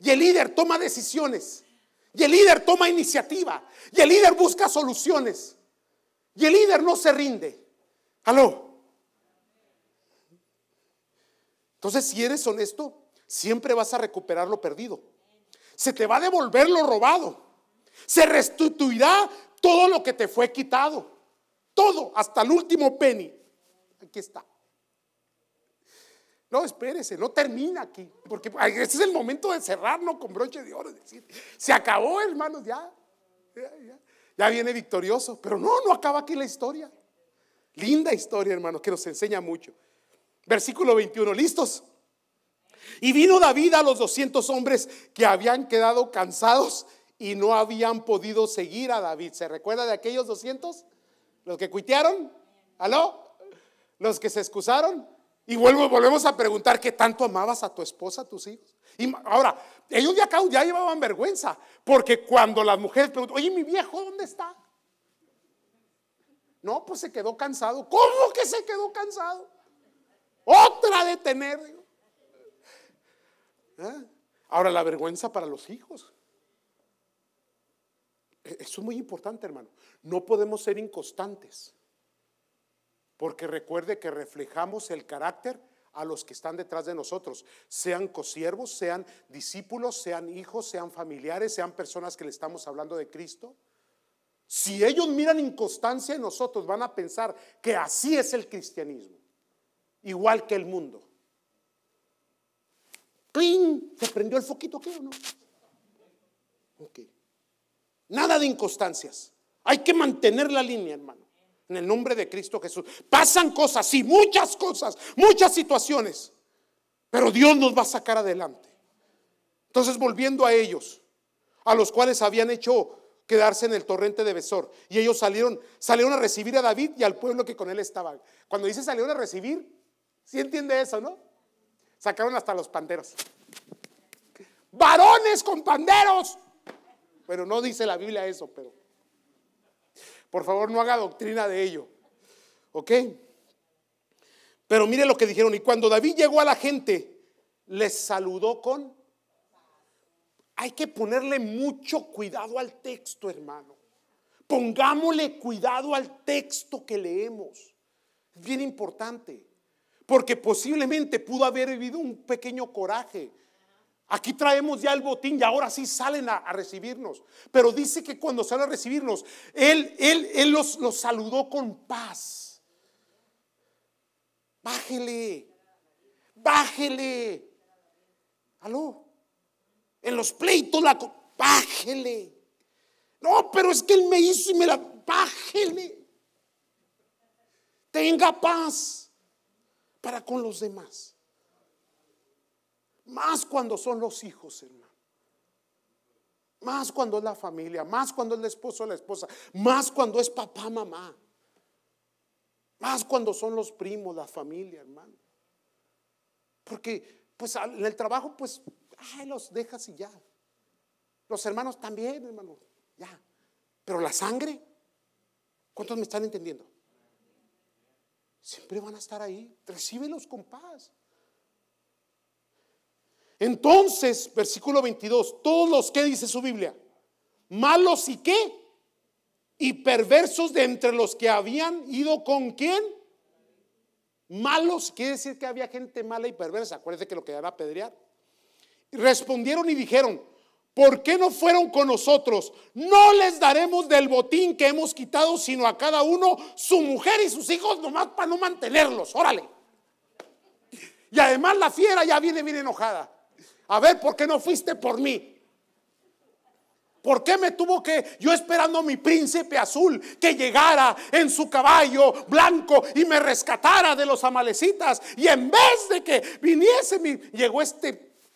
Y el líder toma decisiones. Y el líder toma iniciativa. Y el líder busca soluciones. Y el líder no se rinde. Aló. Entonces, si eres honesto, siempre vas a recuperar lo perdido. Se te va a devolver lo robado. Se restituirá todo lo que te fue quitado. Todo, hasta el último penny. Aquí está. No, espérese, no termina aquí. Porque este es el momento de cerrarlo con broche de oro. decir, se acabó, hermanos, ya. ya, ya ya viene victorioso. Pero no, no acaba aquí la historia. Linda historia, hermano, que nos enseña mucho. Versículo 21, ¿listos? Y vino David a los 200 hombres que habían quedado cansados y no habían podido seguir a David. ¿Se recuerda de aquellos 200? Los que cuitearon, ¿aló? Los que se excusaron. Y vuelvo, volvemos a preguntar, ¿qué tanto amabas a tu esposa, a tus hijos? Y ahora, ellos ya, ya llevaban vergüenza, porque cuando las mujeres preguntan, oye, mi viejo, ¿dónde está? No, pues se quedó cansado. ¿Cómo que se quedó cansado? Otra de tener. ¿Eh? Ahora, la vergüenza para los hijos. E, eso es muy importante, hermano. No podemos ser inconstantes, porque recuerde que reflejamos el carácter a los que están detrás de nosotros, sean cosiervos, sean discípulos, sean hijos, sean familiares, sean personas que le estamos hablando de Cristo. Si ellos miran inconstancia en nosotros, van a pensar que así es el cristianismo, igual que el mundo. ¡Cling! ¿Se prendió el foquito aquí o no? Ok. Nada de inconstancias. Hay que mantener la línea, hermano. En el nombre de Cristo Jesús. Pasan cosas, sí, muchas cosas, muchas situaciones. Pero Dios nos va a sacar adelante. Entonces, volviendo a ellos, a los cuales habían hecho quedarse en el torrente de Besor. Y ellos salieron, salieron a recibir a David y al pueblo que con él estaba Cuando dice salieron a recibir, Si entiende eso, no? Sacaron hasta los panderos. Varones con panderos. Pero no dice la Biblia eso, pero por favor, no haga doctrina de ello. ¿Ok? Pero mire lo que dijeron. Y cuando David llegó a la gente, les saludó con... Hay que ponerle mucho cuidado al texto, hermano. Pongámosle cuidado al texto que leemos. Es bien importante. Porque posiblemente pudo haber vivido un pequeño coraje Aquí traemos ya el botín y ahora sí salen a, recibirnos. Pero dice que cuando salen a recibirnos, Él, él, él los, los saludó con paz. Bájele, bájele. Aló, en los pleitos la. Bájele. No, pero es que Él me hizo y me la. Bájele. Tenga paz para con los demás. Más cuando son los hijos, hermano. Más cuando es la familia, más cuando es el esposo o la esposa, más cuando es papá, mamá. Más cuando son los primos, la familia, hermano. Porque pues en el trabajo pues ay, los dejas y ya. Los hermanos también, hermano, ya. Pero la sangre, ¿cuántos me están entendiendo? Siempre van a estar ahí. Recíbelos con paz. Entonces, versículo 22, todos los que dice su Biblia, malos y qué, y perversos de entre los que habían ido con quién, malos, quiere decir que había gente mala y perversa, acuérdense que lo que a pedrear Respondieron y dijeron, ¿por qué no fueron con nosotros? No les daremos del botín que hemos quitado, sino a cada uno su mujer y sus hijos, nomás para no mantenerlos, órale. Y además la fiera ya viene bien enojada. A ver, ¿por qué no fuiste por mí? ¿Por qué me tuvo que yo esperando a mi príncipe azul que llegara en su caballo blanco y me rescatara de los amalecitas? Y en vez de que viniese, mi, llegó este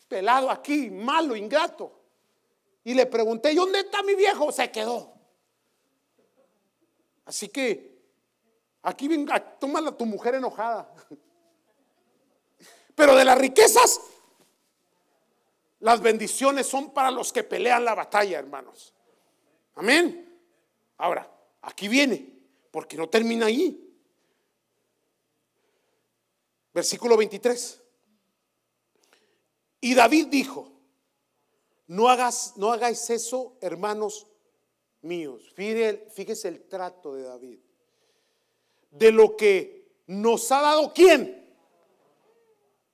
pelado aquí, malo, ingrato. Y le pregunté, ¿y dónde está mi viejo? Se quedó. Así que aquí venga, tómala tu mujer enojada. Pero de las riquezas las bendiciones son para los que pelean la batalla, hermanos. Amén. Ahora, aquí viene, porque no termina ahí. Versículo 23. Y David dijo, no, hagas, no hagáis eso, hermanos míos. Fíjese el trato de David. De lo que nos ha dado quién?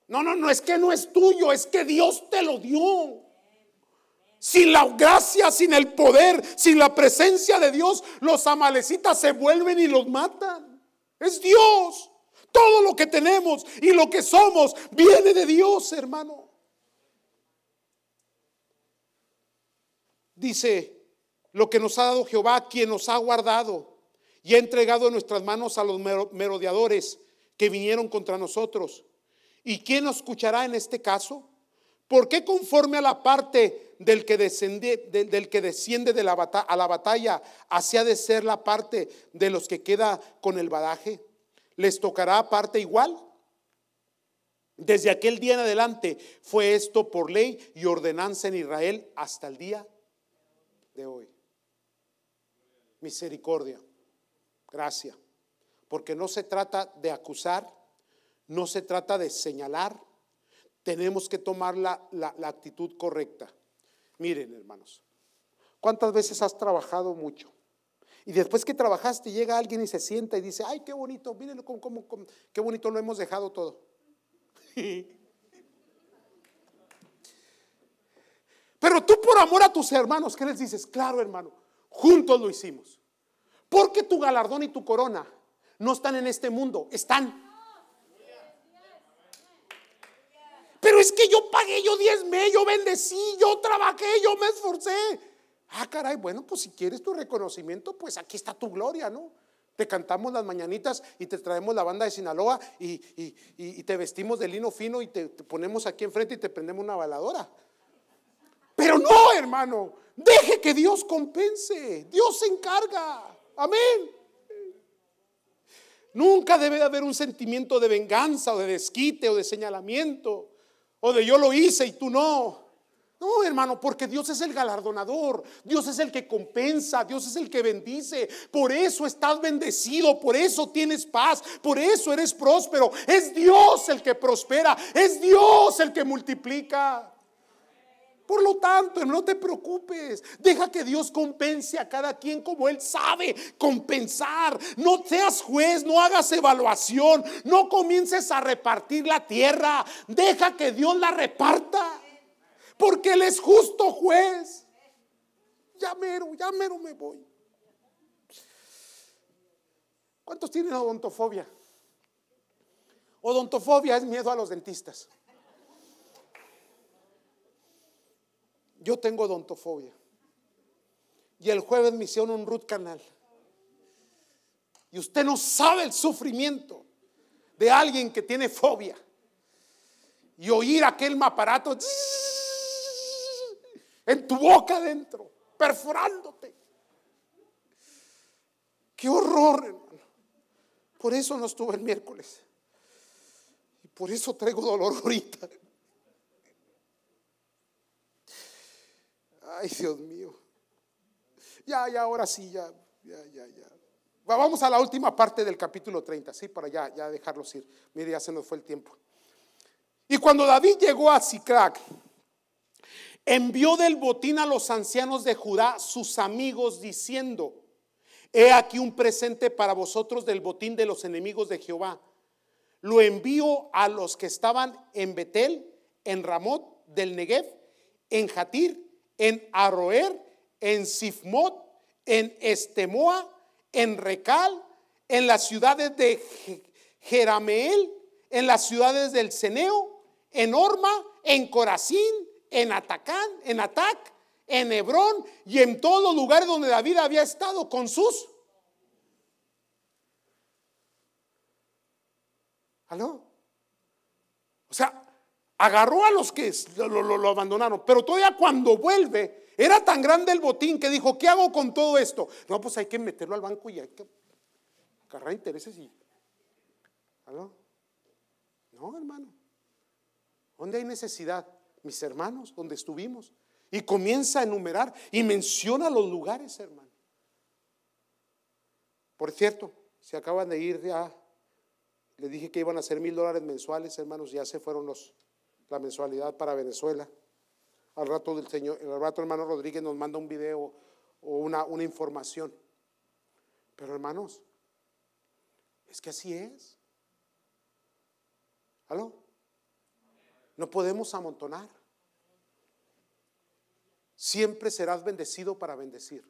No, no, no es que no es tuyo, es que Dios te lo dio. Sin la gracia, sin el poder, sin la presencia de Dios, los amalecitas se vuelven y los matan. Es Dios. Todo lo que tenemos y lo que somos viene de Dios, hermano. Dice, lo que nos ha dado Jehová, quien nos ha guardado y ha entregado en nuestras manos a los merodeadores que vinieron contra nosotros ¿Y quién escuchará en este caso? ¿Por qué conforme a la parte del que, desciende del que desciende de la a la batalla, así ha de ser la parte de los que queda con el badaje? ¿Les tocará parte igual? Desde aquel día en adelante fue esto por ley y ordenanza en Israel hasta el día de hoy. Misericordia, gracia, porque no se trata de acusar, no se trata de señalar, tenemos que tomar la, actitud correcta. Miren, hermanos, ¿cuántas veces has trabajado mucho? Y después que trabajaste llega alguien y se sienta y dice, ay, qué bonito, Mírenlo cómo, cómo, cómo, qué bonito lo hemos dejado todo. Pero tú por amor a tus hermanos, ¿qué les dices? Claro, hermano, juntos lo hicimos. Porque tu galardón y tu corona no están en este mundo, están es que yo pagué, yo diezmé, yo bendecí, yo trabajé, yo me esforcé. Ah, caray, bueno, pues si quieres tu reconocimiento, pues aquí está tu gloria, ¿no? Te cantamos las mañanitas y te traemos la banda de Sinaloa y, te vestimos de lino fino y te, ponemos aquí enfrente y te prendemos una baladora. Pero no, hermano, deje que Dios compense, Dios se encarga. Amén. Nunca debe de haber un sentimiento de venganza o de desquite o de señalamiento. O de yo lo hice y tú no. No, hermano, porque Dios es el galardonador, Dios es el que compensa, Dios es el que bendice. Por eso estás bendecido, por eso tienes paz, por eso eres próspero. Es Dios el que prospera, es Dios el que multiplica. Por lo tanto, no te preocupes. Deja que Dios compense a cada quien como Él sabe compensar. No seas juez, no hagas evaluación, no comiences a repartir la tierra. Deja que Dios la reparta. Porque Él es justo juez. Ya mero, ya mero me voy. ¿Cuántos tienen odontofobia? Odontofobia es miedo a los dentistas. Yo tengo odontofobia. Y el jueves me hicieron un root canal. Y usted no sabe el sufrimiento de alguien que tiene fobia. Y oír aquel maparato en tu boca adentro, perforándote. Qué horror, hermano. Por eso no estuve el miércoles. Y por eso traigo dolor ahorita. Ay, Dios mío. Ya, ya, ahora sí, ya, ya, ya, Vamos a la última parte del capítulo 30, ¿sí? Para ya, ya dejarlos ir. Mire, ya se nos fue el tiempo. Y cuando David llegó a Sicrac, envió del botín a los ancianos de Judá sus amigos diciendo, he aquí un presente para vosotros del botín de los enemigos de Jehová. Lo envió a los que estaban en Betel, en Ramot del Negev, en Jatir en Aroer, en Sifmot, en Estemoa, en Recal, en las ciudades de Jerameel, en las ciudades del Ceneo, en Orma, en Corazín, en Atacán, en Atac, en Hebrón y en todo lugar donde David había estado con sus. ¿Aló? O sea, agarró a los que lo, abandonaron, pero todavía cuando vuelve, era tan grande el botín que dijo, ¿qué hago con todo esto? No, pues hay que meterlo al banco y hay que agarrar intereses y... ¿Aló? No, hermano. ¿Dónde hay necesidad? Mis hermanos, donde estuvimos. Y comienza a enumerar y menciona los lugares, hermano. Por cierto, se acaban de ir ya. Le dije que iban a ser mil dólares mensuales, hermanos, ya se fueron los la mensualidad para Venezuela. Al rato del señor, al rato hermano Rodríguez nos manda un video o una, una información. Pero hermanos, es que así es. ¿Aló? No podemos amontonar. Siempre serás bendecido para bendecir.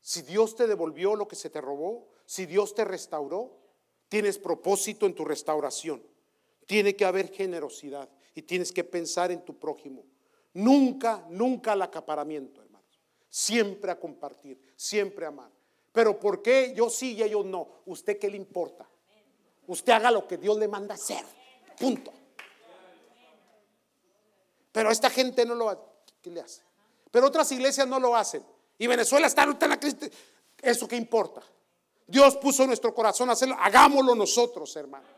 Si Dios te devolvió lo que se te robó, si Dios te restauró, tienes propósito en tu restauración. Tiene que haber generosidad y tienes que pensar en tu prójimo. Nunca, nunca al acaparamiento, hermanos. Siempre a compartir, siempre a amar. Pero ¿por qué yo sí y ellos no? ¿Usted qué le importa? Usted haga lo que Dios le manda hacer. Punto. Pero esta gente no lo hace. ¿Qué le hace? Pero otras iglesias no lo hacen. Y Venezuela está en la crisis. ¿Eso qué importa? Dios puso nuestro corazón a hacerlo. Hagámoslo nosotros, hermanos.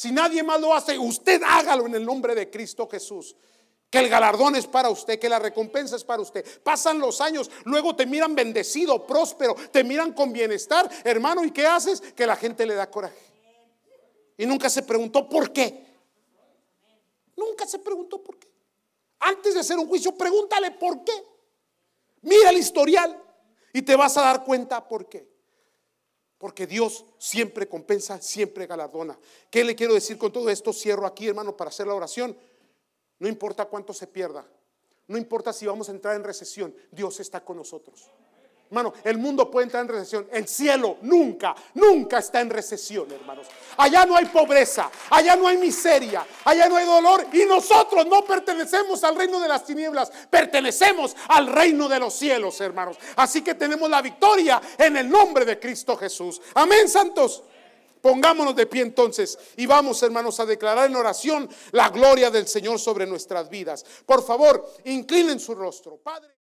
Si nadie más lo hace, usted hágalo en el nombre de Cristo Jesús. Que el galardón es para usted, que la recompensa es para usted. Pasan los años, luego te miran bendecido, próspero, te miran con bienestar, hermano, ¿y qué haces? Que la gente le da coraje. Y nunca se preguntó por qué. Nunca se preguntó por qué. Antes de hacer un juicio, pregúntale por qué. Mira el historial y te vas a dar cuenta por qué. Porque Dios siempre compensa, siempre galardona. ¿Qué le quiero decir con todo esto? Cierro aquí, hermano, para hacer la oración. No importa cuánto se pierda. No importa si vamos a entrar en recesión. Dios está con nosotros. Hermano, el mundo puede entrar en recesión. El cielo nunca, nunca está en recesión, hermanos. Allá no hay pobreza, allá no hay miseria, allá no hay dolor. Y nosotros no pertenecemos al reino de las tinieblas, pertenecemos al reino de los cielos, hermanos. Así que tenemos la victoria en el nombre de Cristo Jesús. Amén, santos. Pongámonos de pie entonces y vamos, hermanos, a declarar en oración la gloria del Señor sobre nuestras vidas. Por favor, inclinen su rostro, Padre.